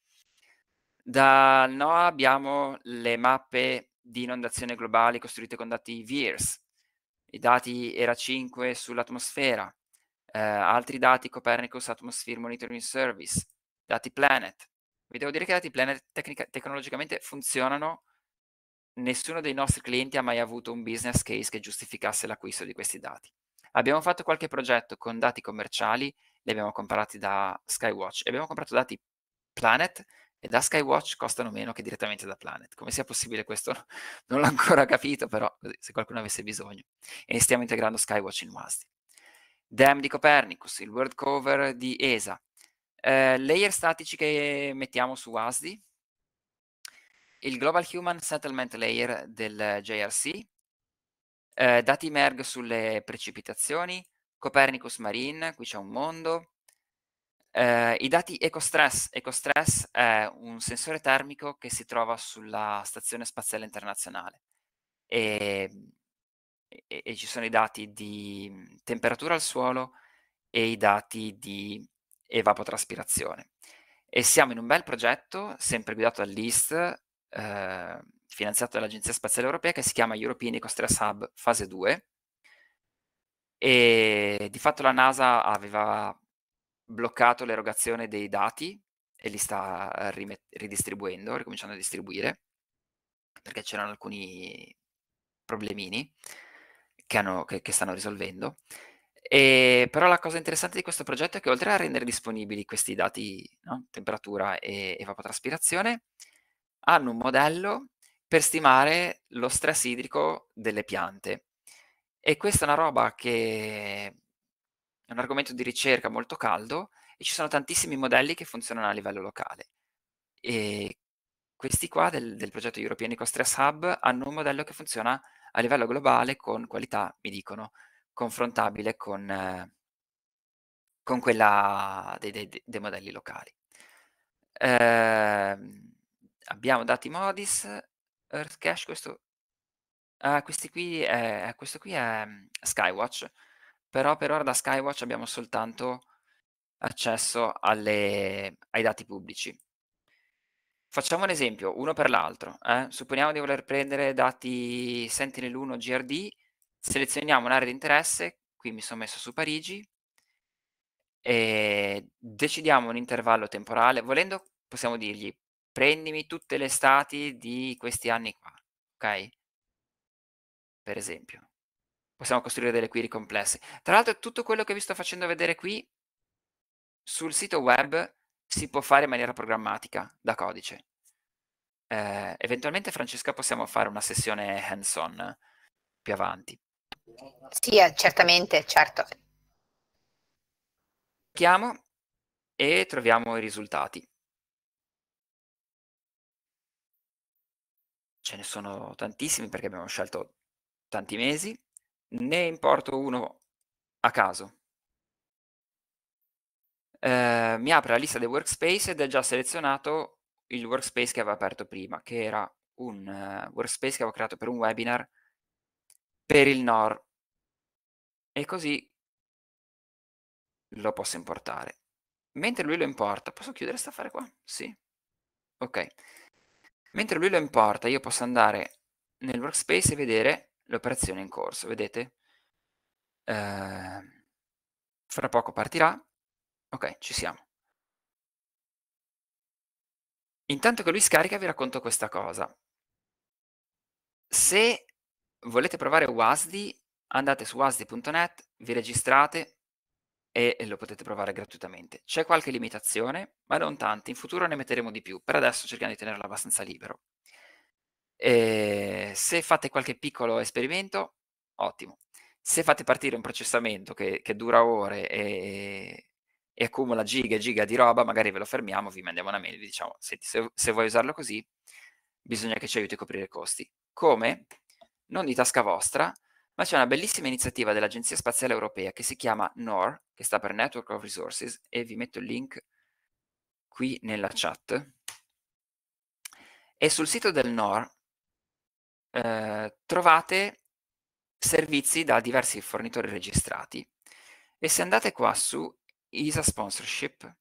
Da NOAA abbiamo le mappe di inondazione globali costruite con dati VIRS, i dati ERA 5 sull'atmosfera, eh, altri dati Copernicus Atmosphere Monitoring Service, dati Planet. Vi devo dire che i dati Planet tecnica- tecnologicamente funzionano, nessuno dei nostri clienti ha mai avuto un business case che giustificasse l'acquisto di questi dati. Abbiamo fatto qualche progetto con dati commerciali, li abbiamo comprati da Skywatch e abbiamo comprato dati Planet e da Skywatch costano meno che direttamente da Planet. Come sia possibile questo non l'ho ancora capito, però se qualcuno avesse bisogno. E stiamo integrando Skywatch in WASD. DEM di Copernicus, il world cover di ESA, eh, layer statici che mettiamo su WASD, il Global Human Settlement Layer del JRC, eh, dati MERG sulle precipitazioni, Copernicus Marine, qui c'è un mondo. Eh, I dati EcoStress, EcoStress è un sensore termico che si trova sulla Stazione Spaziale Internazionale e, ehm, e, e ci sono i dati di mm, temperatura al suolo e i dati di evapotraspirazione. E siamo in un bel progetto, sempre guidato dall'IST, eh, finanziato dall'Agenzia Spaziale Europea che si chiama European Ecostress Hub Fase 2 e di fatto la NASA aveva bloccato l'erogazione dei dati e li sta rimet- ridistribuendo, ricominciando a distribuire perché c'erano alcuni problemini che, hanno, che, che stanno risolvendo. E, però la cosa interessante di questo progetto è che oltre a rendere disponibili questi dati, no, temperatura e evapotraspirazione, hanno un modello per stimare lo stress idrico delle piante. E questa è una roba che è un argomento di ricerca molto caldo e ci sono tantissimi modelli che funzionano a livello locale. E questi qua del, del progetto European Eco Stress Hub hanno un modello che funziona a livello globale con qualità, mi dicono, confrontabile con, eh, con quella dei, dei, dei, modelli locali. Eh, abbiamo dati Modis, Earth Cache, questo... Ah, questi qui è, eh, questo qui è mm, Skywatch, però per ora da Skywatch abbiamo soltanto accesso alle... ai dati pubblici. Facciamo un esempio, uno per l'altro. Eh? Supponiamo di voler prendere dati Sentinel-1 GRD, selezioniamo un'area di interesse, qui mi sono messo su Parigi, e decidiamo un intervallo temporale. Volendo possiamo dirgli prendimi tutte le stati di questi anni qua, ok? Per esempio. Possiamo costruire delle query complesse. Tra l'altro tutto quello che vi sto facendo vedere qui sul sito web si può fare in maniera programmatica, da codice. Eh, eventualmente, Francesca, possiamo fare una sessione hands-on più avanti. Sì, eh, certamente, certo. Chiamo e troviamo i risultati. ce ne sono tantissimi perché abbiamo scelto tanti mesi, ne importo uno a caso. Eh, mi apre la lista dei workspace ed è già selezionato il workspace che avevo aperto prima, che era un uh, workspace che avevo creato per un webinar per il NOR. E così lo posso importare. Mentre lui lo importa, posso chiudere questa fare qua? Sì. Ok. Mentre lui lo importa, io posso andare nel workspace e vedere l'operazione in corso. Vedete? Eh, fra poco partirà. Ok, ci siamo. Intanto che lui scarica vi racconto questa cosa. Se volete provare WASD, andate su wasd.net, vi registrate, e lo potete provare gratuitamente. C'è qualche limitazione, ma non tante, in futuro ne metteremo di più, per adesso cerchiamo di tenerlo abbastanza libero. E ehm, se fate qualche piccolo esperimento, ottimo. Se fate partire un processamento che, che dura ore e, e, accumula giga e giga di roba, magari ve lo fermiamo, vi mandiamo una mail e vi diciamo, senti, se, se vuoi usarlo così, bisogna che ci aiuti a coprire i costi. Come? Non di tasca vostra, ma c'è una bellissima iniziativa dell'Agenzia Spaziale Europea che si chiama NOR, che sta per Network of Resources, e vi metto il link qui nella chat. E sul sito del NOR eh, trovate servizi da diversi fornitori registrati. E se andate qua su ISA Sponsorship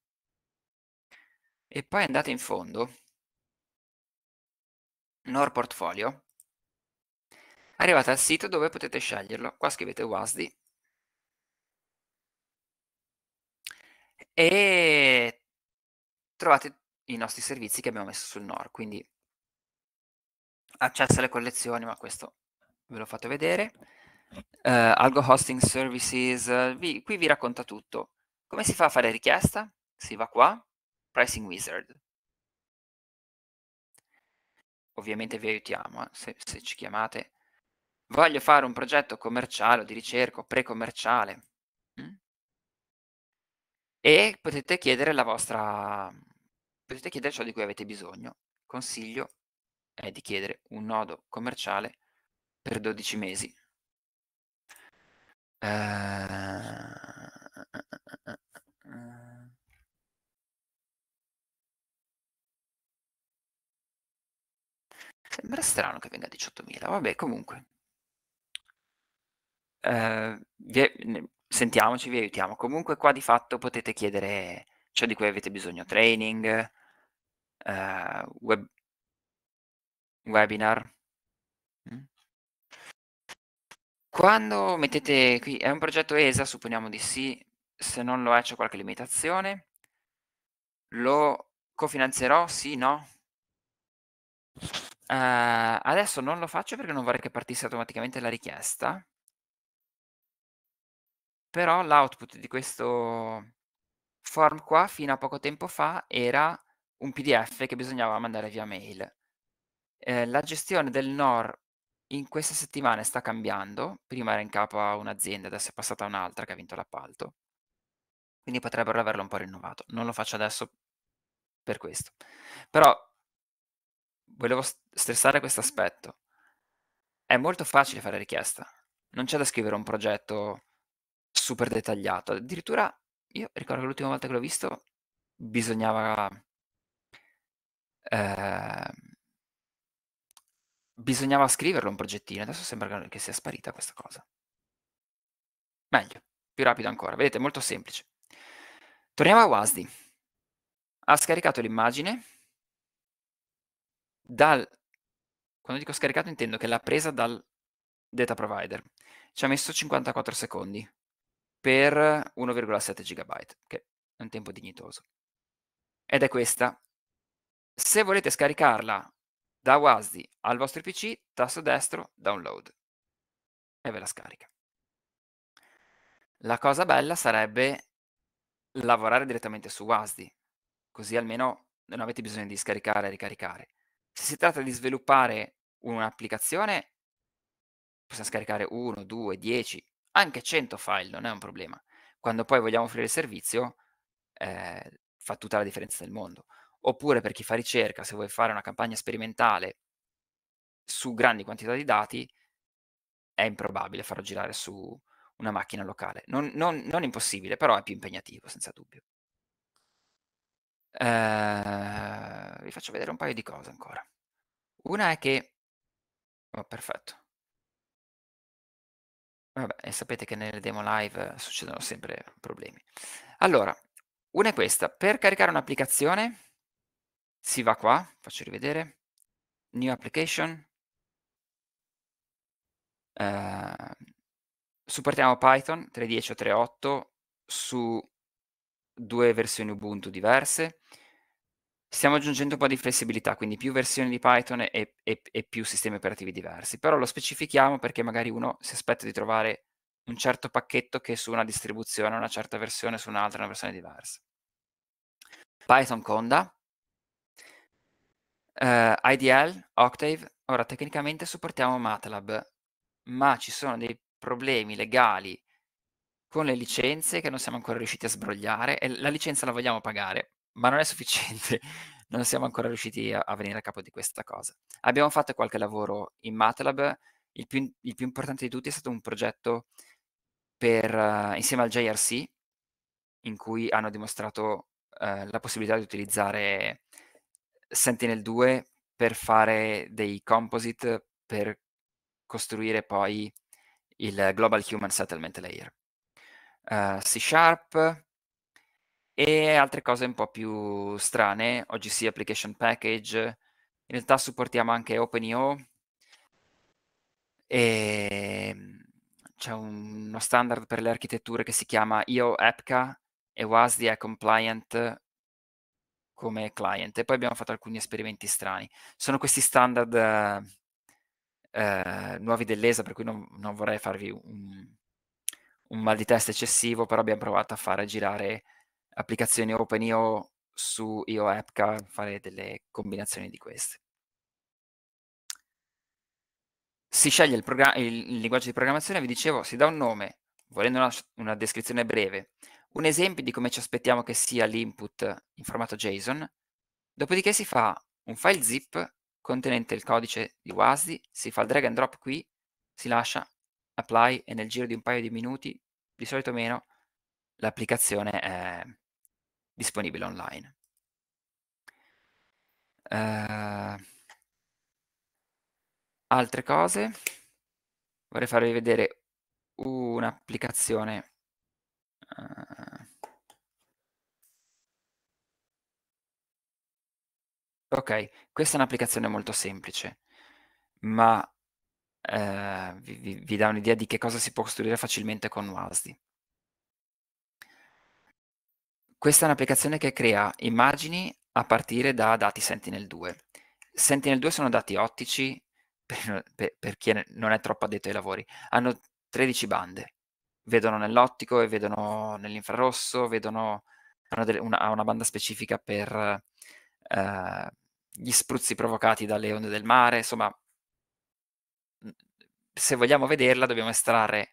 e poi andate in fondo, NOR Portfolio, Arrivate al sito dove potete sceglierlo. Qua scrivete WASD. E trovate i nostri servizi che abbiamo messo sul NOR. Quindi accesso alle collezioni, ma questo ve l'ho fatto vedere. Uh, Algo Hosting Services, uh, vi, qui vi racconta tutto. Come si fa a fare richiesta? Si va qua, Pricing Wizard. Ovviamente vi aiutiamo, eh, se, se ci chiamate voglio fare un progetto commerciale o di ricerca pre-commerciale mm? e potete chiedere la vostra potete chiedere ciò di cui avete bisogno consiglio è di chiedere un nodo commerciale per 12 mesi uh, Sembra strano che venga a 18.000, vabbè comunque eh, vi, sentiamoci, vi aiutiamo. Comunque qua di fatto potete chiedere ciò di cui avete bisogno, training, eh, web, webinar. Mm. Quando mettete qui, è un progetto ESA, supponiamo di sì, se non lo è c'è qualche limitazione. Lo cofinanzierò? Sì, no? Uh, adesso non lo faccio perché non vorrei che partisse automaticamente la richiesta. Però l'output di questo form qua fino a poco tempo fa era un PDF che bisognava mandare via mail. Eh, la gestione del NOR in queste settimane sta cambiando. Prima era in capo a un'azienda, adesso è passata a un'altra che ha vinto l'appalto. Quindi potrebbero averlo un po' rinnovato. Non lo faccio adesso per questo. Però volevo stressare questo aspetto. È molto facile fare richiesta. Non c'è da scrivere un progetto super dettagliato. Addirittura io ricordo che l'ultima volta che l'ho visto bisognava eh, bisognava scriverlo un progettino. Adesso sembra che sia sparita questa cosa. Meglio, più rapido ancora. Vedete, molto semplice. Torniamo a Wasdi. Ha scaricato l'immagine dal... Quando dico scaricato intendo che l'ha presa dal data provider. Ci ha messo 54 secondi per 1,7 GB, che è un tempo dignitoso. Ed è questa. Se volete scaricarla da WASD al vostro PC, tasto destro, download. E ve la scarica. La cosa bella sarebbe lavorare direttamente su WASD, così almeno non avete bisogno di scaricare e ricaricare. Se si tratta di sviluppare un'applicazione, possiamo scaricare 1, 2, 10, anche 100 file non è un problema. Quando poi vogliamo offrire il servizio, eh, fa tutta la differenza del mondo. Oppure per chi fa ricerca, se vuoi fare una campagna sperimentale su grandi quantità di dati, è improbabile farlo girare su una macchina locale. Non, non, non impossibile, però è più impegnativo, senza dubbio. Eh, vi faccio vedere un paio di cose ancora. Una è che... Oh, perfetto. Vabbè, e sapete che nelle demo live eh, succedono sempre problemi. Allora, una è questa, per caricare un'applicazione si va qua, faccio rivedere, New Application, eh, supportiamo Python 3.10 o 3.8 su due versioni Ubuntu diverse, Stiamo aggiungendo un po' di flessibilità, quindi più versioni di Python e, e, e, più sistemi operativi diversi, però lo specifichiamo perché magari uno si aspetta di trovare un certo pacchetto che su una distribuzione, una certa versione, su un'altra, una versione diversa. Python Conda, uh, eh, IDL, Octave, ora tecnicamente supportiamo MATLAB, ma ci sono dei problemi legali con le licenze che non siamo ancora riusciti a sbrogliare e la licenza la vogliamo pagare ma non è sufficiente. Non siamo ancora riusciti a, a, venire a capo di questa cosa. Abbiamo fatto qualche lavoro in MATLAB. Il più, il più importante di tutti è stato un progetto per, uh, insieme al JRC, in cui hanno dimostrato uh, la possibilità di utilizzare Sentinel-2 per fare dei composite per costruire poi il Global Human Settlement Layer. Uh, C Sharp, e altre cose un po' più strane, OGC Application Package, in realtà supportiamo anche OpenIO e ehm, c'è uno standard per le architetture che si chiama IO EPCA e WASD è compliant come client e poi abbiamo fatto alcuni esperimenti strani. Sono questi standard eh, eh, nuovi dell'ESA per cui non, non vorrei farvi un, un mal di testa eccessivo, però abbiamo provato a fare girare applicazioni OpenIO su IO Appca, fare delle combinazioni di queste. Si sceglie il, progra- il, il linguaggio di programmazione, vi dicevo, si dà un nome, volendo una, una descrizione breve, un esempio di come ci aspettiamo che sia l'input in formato JSON, dopodiché si fa un file zip contenente il codice di WASDI, si fa il drag and drop qui, si lascia apply e nel giro di un paio di minuti, di solito meno, l'applicazione è, disponibile online. Uh, altre cose? Vorrei farvi vedere un'applicazione. Uh, ok, questa è un'applicazione molto semplice, ma uh, vi, vi, dà un'idea di che cosa si può costruire facilmente con WASDI. Questa è un'applicazione che crea immagini a partire da dati Sentinel-2. Sentinel-2 sono dati ottici, per, per, per chi non è troppo addetto ai lavori, hanno 13 bande, vedono nell'ottico e vedono nell'infrarosso, vedono una, una banda specifica per uh, gli spruzzi provocati dalle onde del mare, insomma, se vogliamo vederla dobbiamo estrarre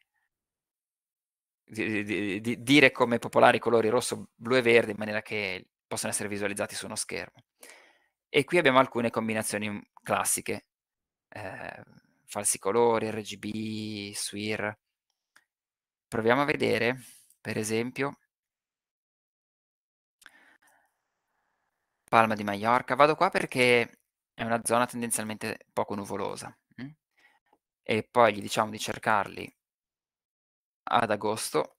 di, di, di, dire come popolare i colori rosso, blu e verde in maniera che possano essere visualizzati su uno schermo. E qui abbiamo alcune combinazioni mm, classiche, eh, falsi colori, RGB, SWIR. Proviamo a vedere, per esempio, Palma di Mallorca. Vado qua perché è una zona tendenzialmente poco nuvolosa. Mm? E poi gli diciamo di cercarli ad agosto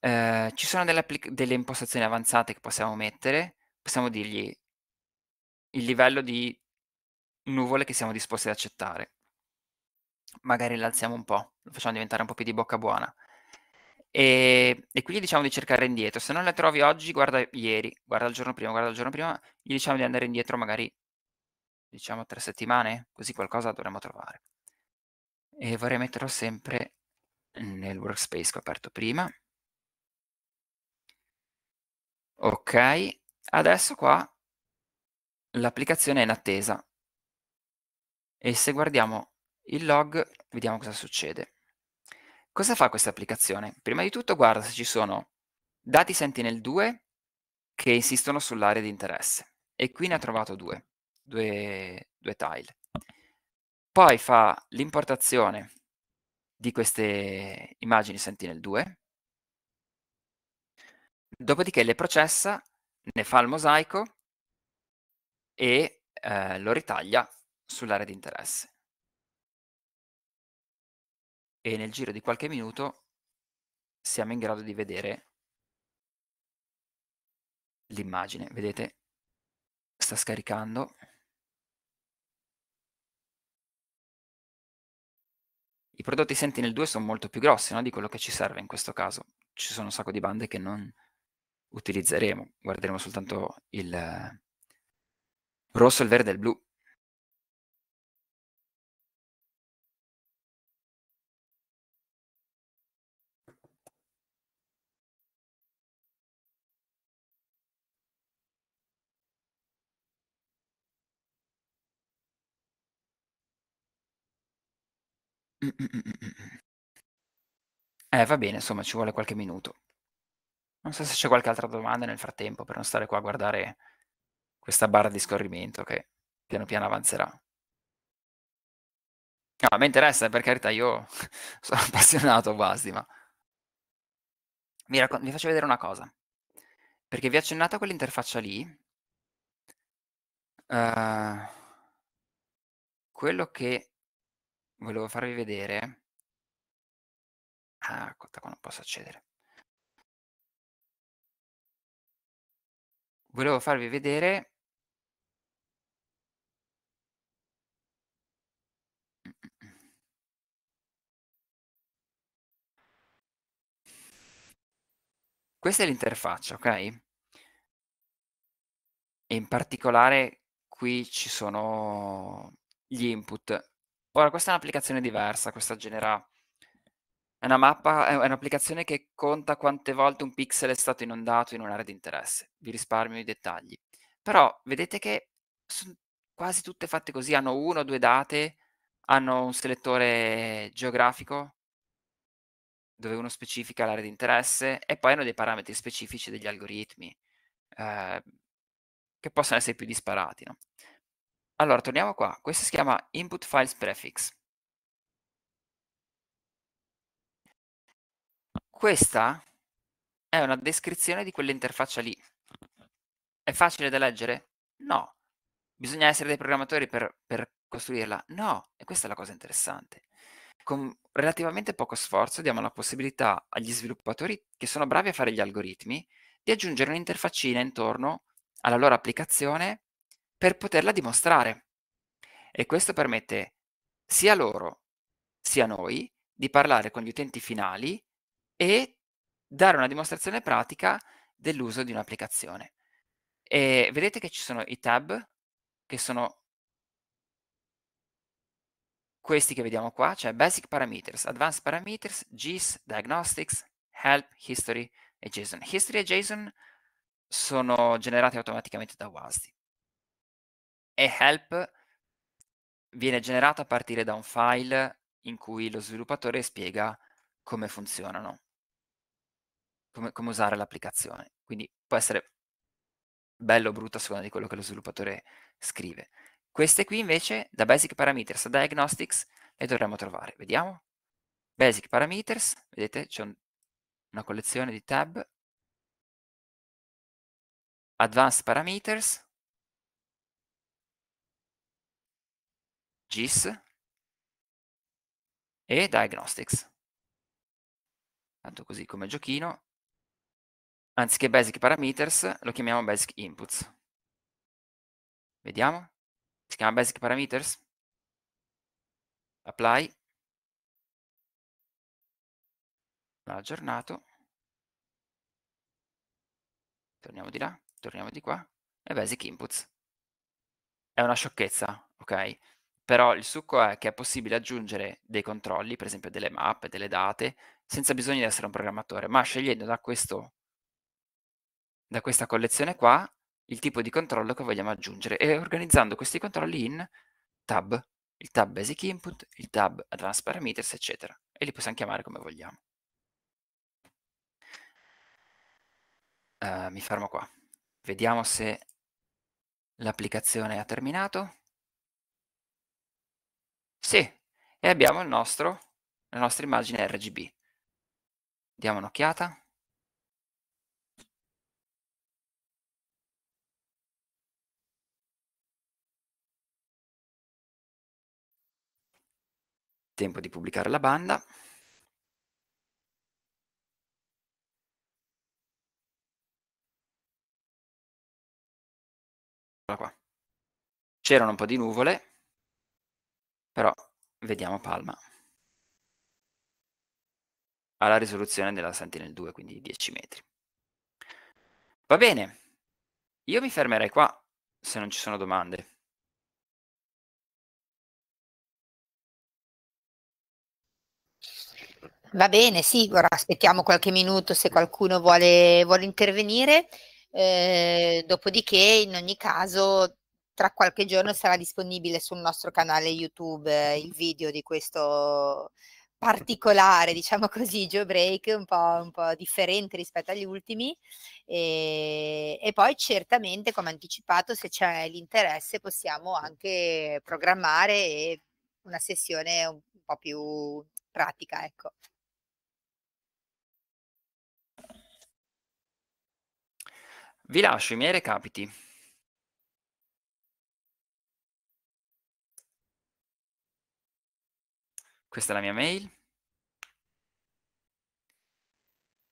eh, ci sono delle, applic- delle, impostazioni avanzate che possiamo mettere, possiamo dirgli il livello di nuvole che siamo disposti ad accettare. Magari l'alziamo un po', lo facciamo diventare un po' più di bocca buona. Ehm, e, e gli diciamo di cercare indietro. Se non le trovi oggi, guarda ieri, guarda il giorno prima, guarda il giorno prima, gli diciamo di andare indietro magari diciamo tre settimane, così qualcosa dovremmo trovare e vorrei metterlo sempre nel workspace che ho aperto prima. Ok, adesso qua l'applicazione è in attesa e se guardiamo il log vediamo cosa succede. Cosa fa questa applicazione? Prima di tutto guarda se ci sono dati Sentinel-2 che insistono sull'area di interesse e qui ne ha trovato due, due, due tile poi fa l'importazione di queste immagini Sentinel-2, dopodiché le processa, ne fa il mosaico e eh, lo ritaglia sull'area di interesse. E nel giro di qualche minuto siamo in grado di vedere l'immagine. Vedete? Sta scaricando. i prodotti Sentinel 2 sono molto più grossi no? di quello che ci serve in questo caso. Ci sono un sacco di bande che non utilizzeremo, guarderemo soltanto il rosso, il verde e il blu. Eh, va bene, insomma, ci vuole qualche minuto. Non so se c'è qualche altra domanda nel frattempo per non stare qua a guardare questa barra di scorrimento che piano piano avanzerà. No, mi interessa, per carità, io sono appassionato quasi, ma... Vi, raccon- vi faccio vedere una cosa. Perché vi ho accennato a quell'interfaccia lì. Uh, quello che volevo farvi vedere. Ah, qua non posso accedere. Volevo farvi vedere Questa è l'interfaccia, ok? E in particolare qui ci sono gli input Ora, questa è un'applicazione diversa, questa genera... È una mappa, è un'applicazione che conta quante volte un pixel è stato inondato in un'area di interesse. Vi risparmio i dettagli. Però vedete che sono quasi tutte fatte così, hanno una o due date, hanno un selettore geografico dove uno specifica l'area di interesse e poi hanno dei parametri specifici degli algoritmi eh, che possono essere più disparati. No? Allora, torniamo qua. Questo si chiama input files prefix. Questa è una descrizione di quell'interfaccia lì. È facile da leggere? No. Bisogna essere dei programmatori per, per costruirla? No. E questa è la cosa interessante. Con relativamente poco sforzo diamo la possibilità agli sviluppatori che sono bravi a fare gli algoritmi di aggiungere un'interfaccina intorno alla loro applicazione per poterla dimostrare. E questo permette sia loro sia noi di parlare con gli utenti finali e dare una dimostrazione pratica dell'uso di un'applicazione. E vedete che ci sono i tab, che sono questi che vediamo qua, cioè Basic Parameters, Advanced Parameters, GIS, Diagnostics, Help, History e JSON. History e JSON sono generati automaticamente da WASD e help viene generato a partire da un file in cui lo sviluppatore spiega come funzionano, come, come usare l'applicazione. Quindi può essere bello o brutto a seconda di quello che lo sviluppatore scrive. Queste qui invece, da Basic Parameters a Diagnostics, le dovremmo trovare. Vediamo. Basic Parameters, vedete c'è un, una collezione di tab. Advanced Parameters, GIS e Diagnostics. Tanto così come giochino. Anziché Basic Parameters lo chiamiamo Basic Inputs. Vediamo. Si chiama Basic Parameters. Apply. L'ha aggiornato. Torniamo di là, torniamo di qua. E Basic Inputs. È una sciocchezza, ok? però il succo è che è possibile aggiungere dei controlli, per esempio delle mappe, delle date, senza bisogno di essere un programmatore, ma scegliendo da, questo, da questa collezione qua il tipo di controllo che vogliamo aggiungere e organizzando questi controlli in tab, il tab Basic Input, il tab Advanced Parameters, eccetera, e li possiamo chiamare come vogliamo. Uh, mi fermo qua. Vediamo se l'applicazione ha terminato. Sì, e abbiamo il nostro, la nostra immagine RGB. Diamo un'occhiata. Tempo di pubblicare la banda. Qua. C'erano un po' di nuvole, però vediamo Palma. alla risoluzione della Sentinel 2, quindi 10 metri. Va bene, io mi fermerei qua se non ci sono domande. Va bene, sì, ora aspettiamo qualche minuto se qualcuno vuole, vuole intervenire. Eh, dopodiché, in ogni caso, tra qualche giorno sarà disponibile sul nostro canale YouTube eh, il video di questo particolare, diciamo così, jailbreak un po', un po' differente rispetto agli ultimi e, e poi certamente, come anticipato, se c'è l'interesse possiamo anche programmare una sessione un po' più pratica, ecco. Vi lascio i miei recapiti. Questa è la mia mail.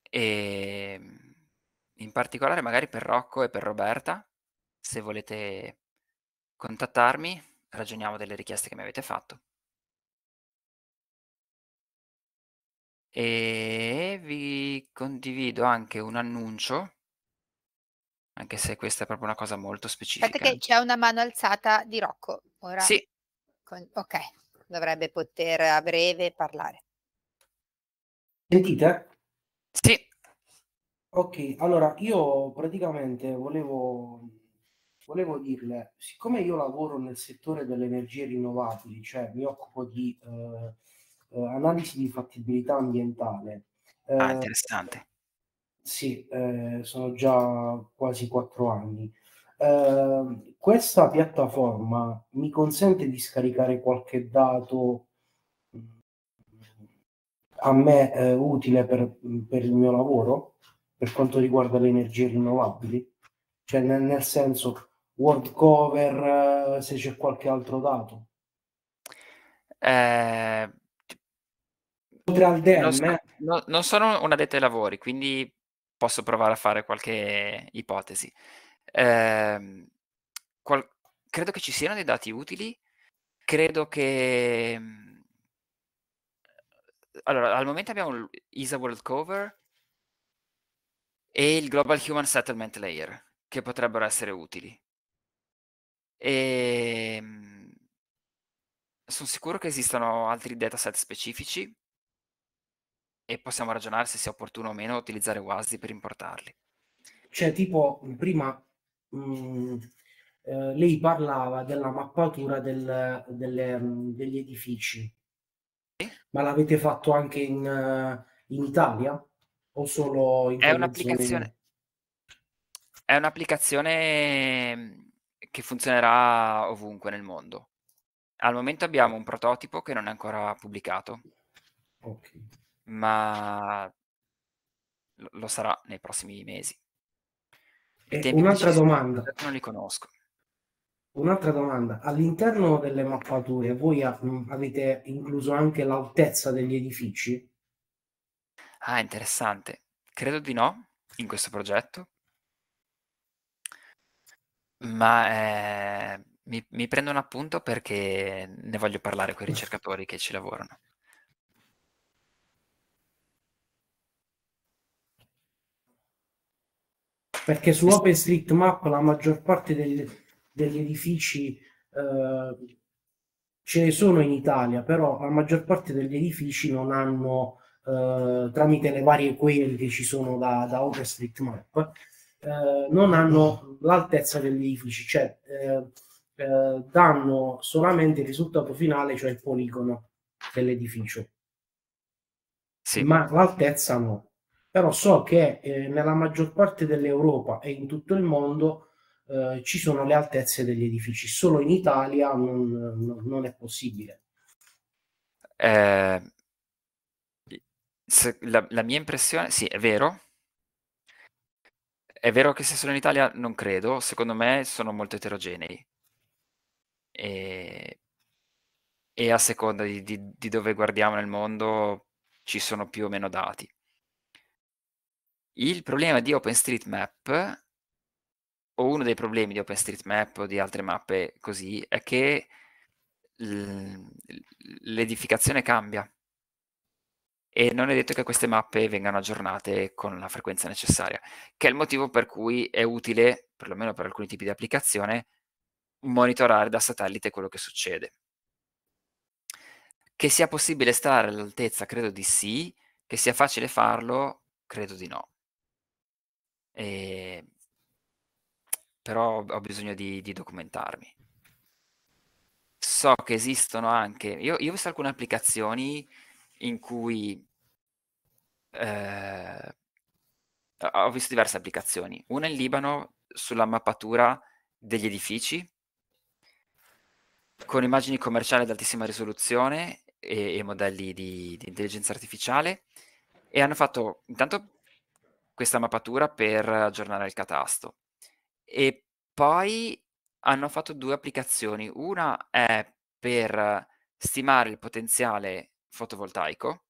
E ehm, in particolare magari per Rocco e per Roberta, se volete contattarmi, ragioniamo delle richieste che mi avete fatto. E vi condivido anche un annuncio anche se questa è proprio una cosa molto specifica. Aspetta che c'è una mano alzata di Rocco ora. Sì. Con... Ok dovrebbe poter a breve parlare. Sentite? Sì. Ok, allora io praticamente volevo, volevo dirle, siccome io lavoro nel settore delle energie rinnovabili, cioè mi occupo di eh, eh analisi di fattibilità ambientale. Ah, eh, ah, interessante. Sì, eh, sono già quasi quattro anni. Ehm, questa piattaforma mi consente di scaricare qualche dato mm, a me eh, utile per, mm, per, il mio lavoro per quanto riguarda le energie rinnovabili? Cioè nel, nel senso world cover, eh, se c'è qualche altro dato? Eh, Oltre al DEM, non, so, eh. no, non sono un addetto ai lavori, quindi posso provare a fare qualche ipotesi. Eh, qual- credo che ci siano dei dati utili, credo che... Mm, allora, al momento abbiamo l'ISA World Cover e il Global Human Settlement Layer, che potrebbero essere utili. E... Ehm, Sono sicuro che esistano altri dataset specifici e possiamo ragionare se sia opportuno o meno utilizzare WASI per importarli. Cioè, tipo, prima mh, mm, eh, lei parlava della mappatura del, delle, mh, mm, degli edifici. Ma l'avete fatto anche in, eh, in, Italia? O solo in È un'applicazione. È un'applicazione mm, che funzionerà ovunque nel mondo. Al momento abbiamo un prototipo che non è ancora pubblicato. Okay. Ma lo sarà nei prossimi mesi un'altra domanda. Eh, non li conosco. Un'altra domanda, all'interno delle mappature voi avete incluso anche l'altezza degli edifici? Ah, interessante. Credo di no in questo progetto, ma eh, mi, mi prendo un appunto perché ne voglio parlare con i ricercatori che ci lavorano. perché su OpenStreetMap la maggior parte del, degli edifici eh, ce ne sono in Italia, però la maggior parte degli edifici non hanno, eh, tramite le varie query che ci sono da, da OpenStreetMap, eh, non hanno l'altezza degli edifici, cioè eh, eh, danno solamente il risultato finale, cioè il poligono dell'edificio. Sì. Ma l'altezza no però so che eh, nella maggior parte dell'Europa e in tutto il mondo eh, ci sono le altezze degli edifici, solo in Italia non, non è possibile. Eh, se, la, la, mia impressione, sì, è vero. È vero che se sono in Italia non credo, secondo me sono molto eterogenei. E, e a seconda di, di, di dove guardiamo nel mondo ci sono più o meno dati il problema di OpenStreetMap, o uno dei problemi di OpenStreetMap o di altre mappe così, è che l'edificazione cambia e non è detto che queste mappe vengano aggiornate con la frequenza necessaria, che è il motivo per cui è utile, perlomeno per alcuni tipi di applicazione, monitorare da satellite quello che succede. Che sia possibile stare all'altezza, credo di sì, che sia facile farlo, credo di no. E... Ehm, però ho bisogno di, di documentarmi. So che esistono anche, io, io ho visto alcune applicazioni in cui eh, ho visto diverse applicazioni. Una in Libano sulla mappatura degli edifici con immagini commerciali ad altissima risoluzione e, e modelli di, di, intelligenza artificiale e hanno fatto intanto questa mappatura per aggiornare il catasto. E poi hanno fatto due applicazioni. Una è per stimare il potenziale fotovoltaico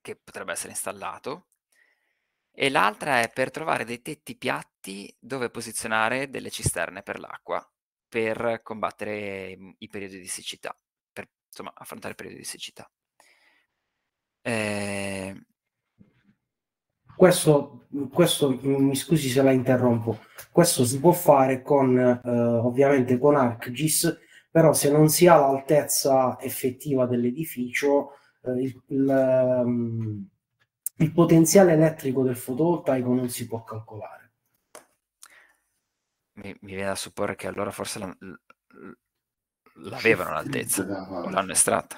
che potrebbe essere installato e l'altra è per trovare dei tetti piatti dove posizionare delle cisterne per l'acqua per combattere mhmm, i periodi di siccità, per insomma affrontare i periodi di siccità. Eh, questo, questo, mi scusi se la interrompo, questo si può fare con, eh, ovviamente con ArcGIS, però se non si ha l'altezza effettiva dell'edificio, eh, il, il, il potenziale elettrico del fotovoltaico non si può calcolare. Mi, mi, viene da supporre che allora forse la, l'avevano l'altezza o l'hanno estratta.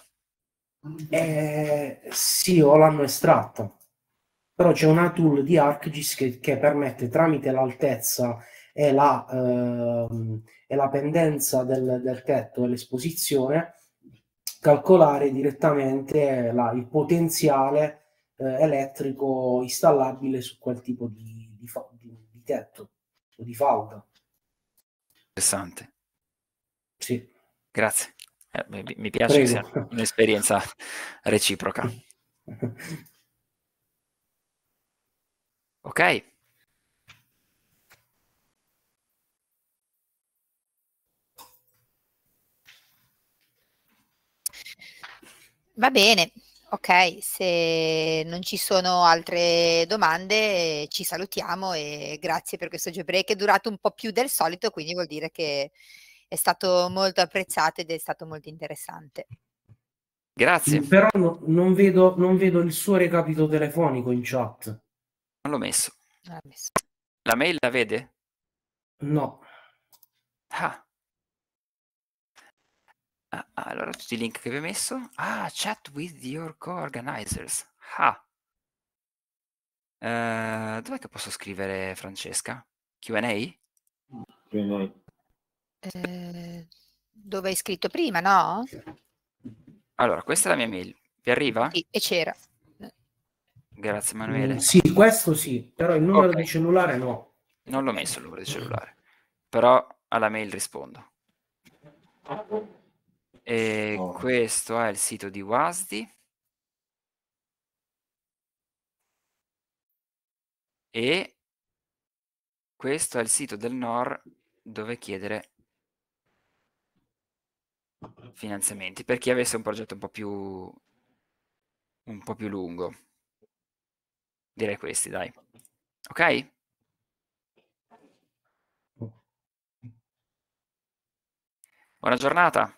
Eh, sì, o l'hanno estratta però c'è una tool di ArcGIS che, che permette tramite l'altezza e la, eh, e la pendenza del, del tetto e l'esposizione calcolare direttamente la, il potenziale eh, elettrico installabile su quel tipo di, di, di, di tetto o di falda. Interessante. Sì. Grazie. Eh, mi, mi, piace un'esperienza reciproca. Ok. Va bene, ok, se non ci sono altre domande ci salutiamo e grazie per questo jailbreak, è durato un po' più del solito, quindi vuol dire che è stato molto apprezzato ed è stato molto interessante. Grazie. Però no, non, vedo, non vedo il suo recapito telefonico in chat. Non l'ho messo. Non messo. La mail la vede? No. Ah. Ah, allora, tutti i link che vi ho messo. Ah, chat with your co-organizers. Ah. Uh, dov'è che posso scrivere, Francesca? QA? QA. Eh, dove hai scritto prima, no? Allora, questa è la mia mail. Vi arriva? Sì, e c'era. Grazie mm, Emanuele. Mm, sì, questo sì, però il numero okay. di cellulare no. Non l'ho messo il numero di cellulare, però alla mail rispondo. E oh. questo è il sito di WASDI. E questo è il sito del NOR dove chiedere finanziamenti per chi avesse un progetto un po' più, un po più lungo direi questi, dai. Ok? Buona giornata.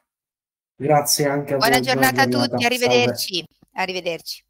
Grazie anche a Buona voi. Buona giornata a tutti, arrivederci. Arrivederci.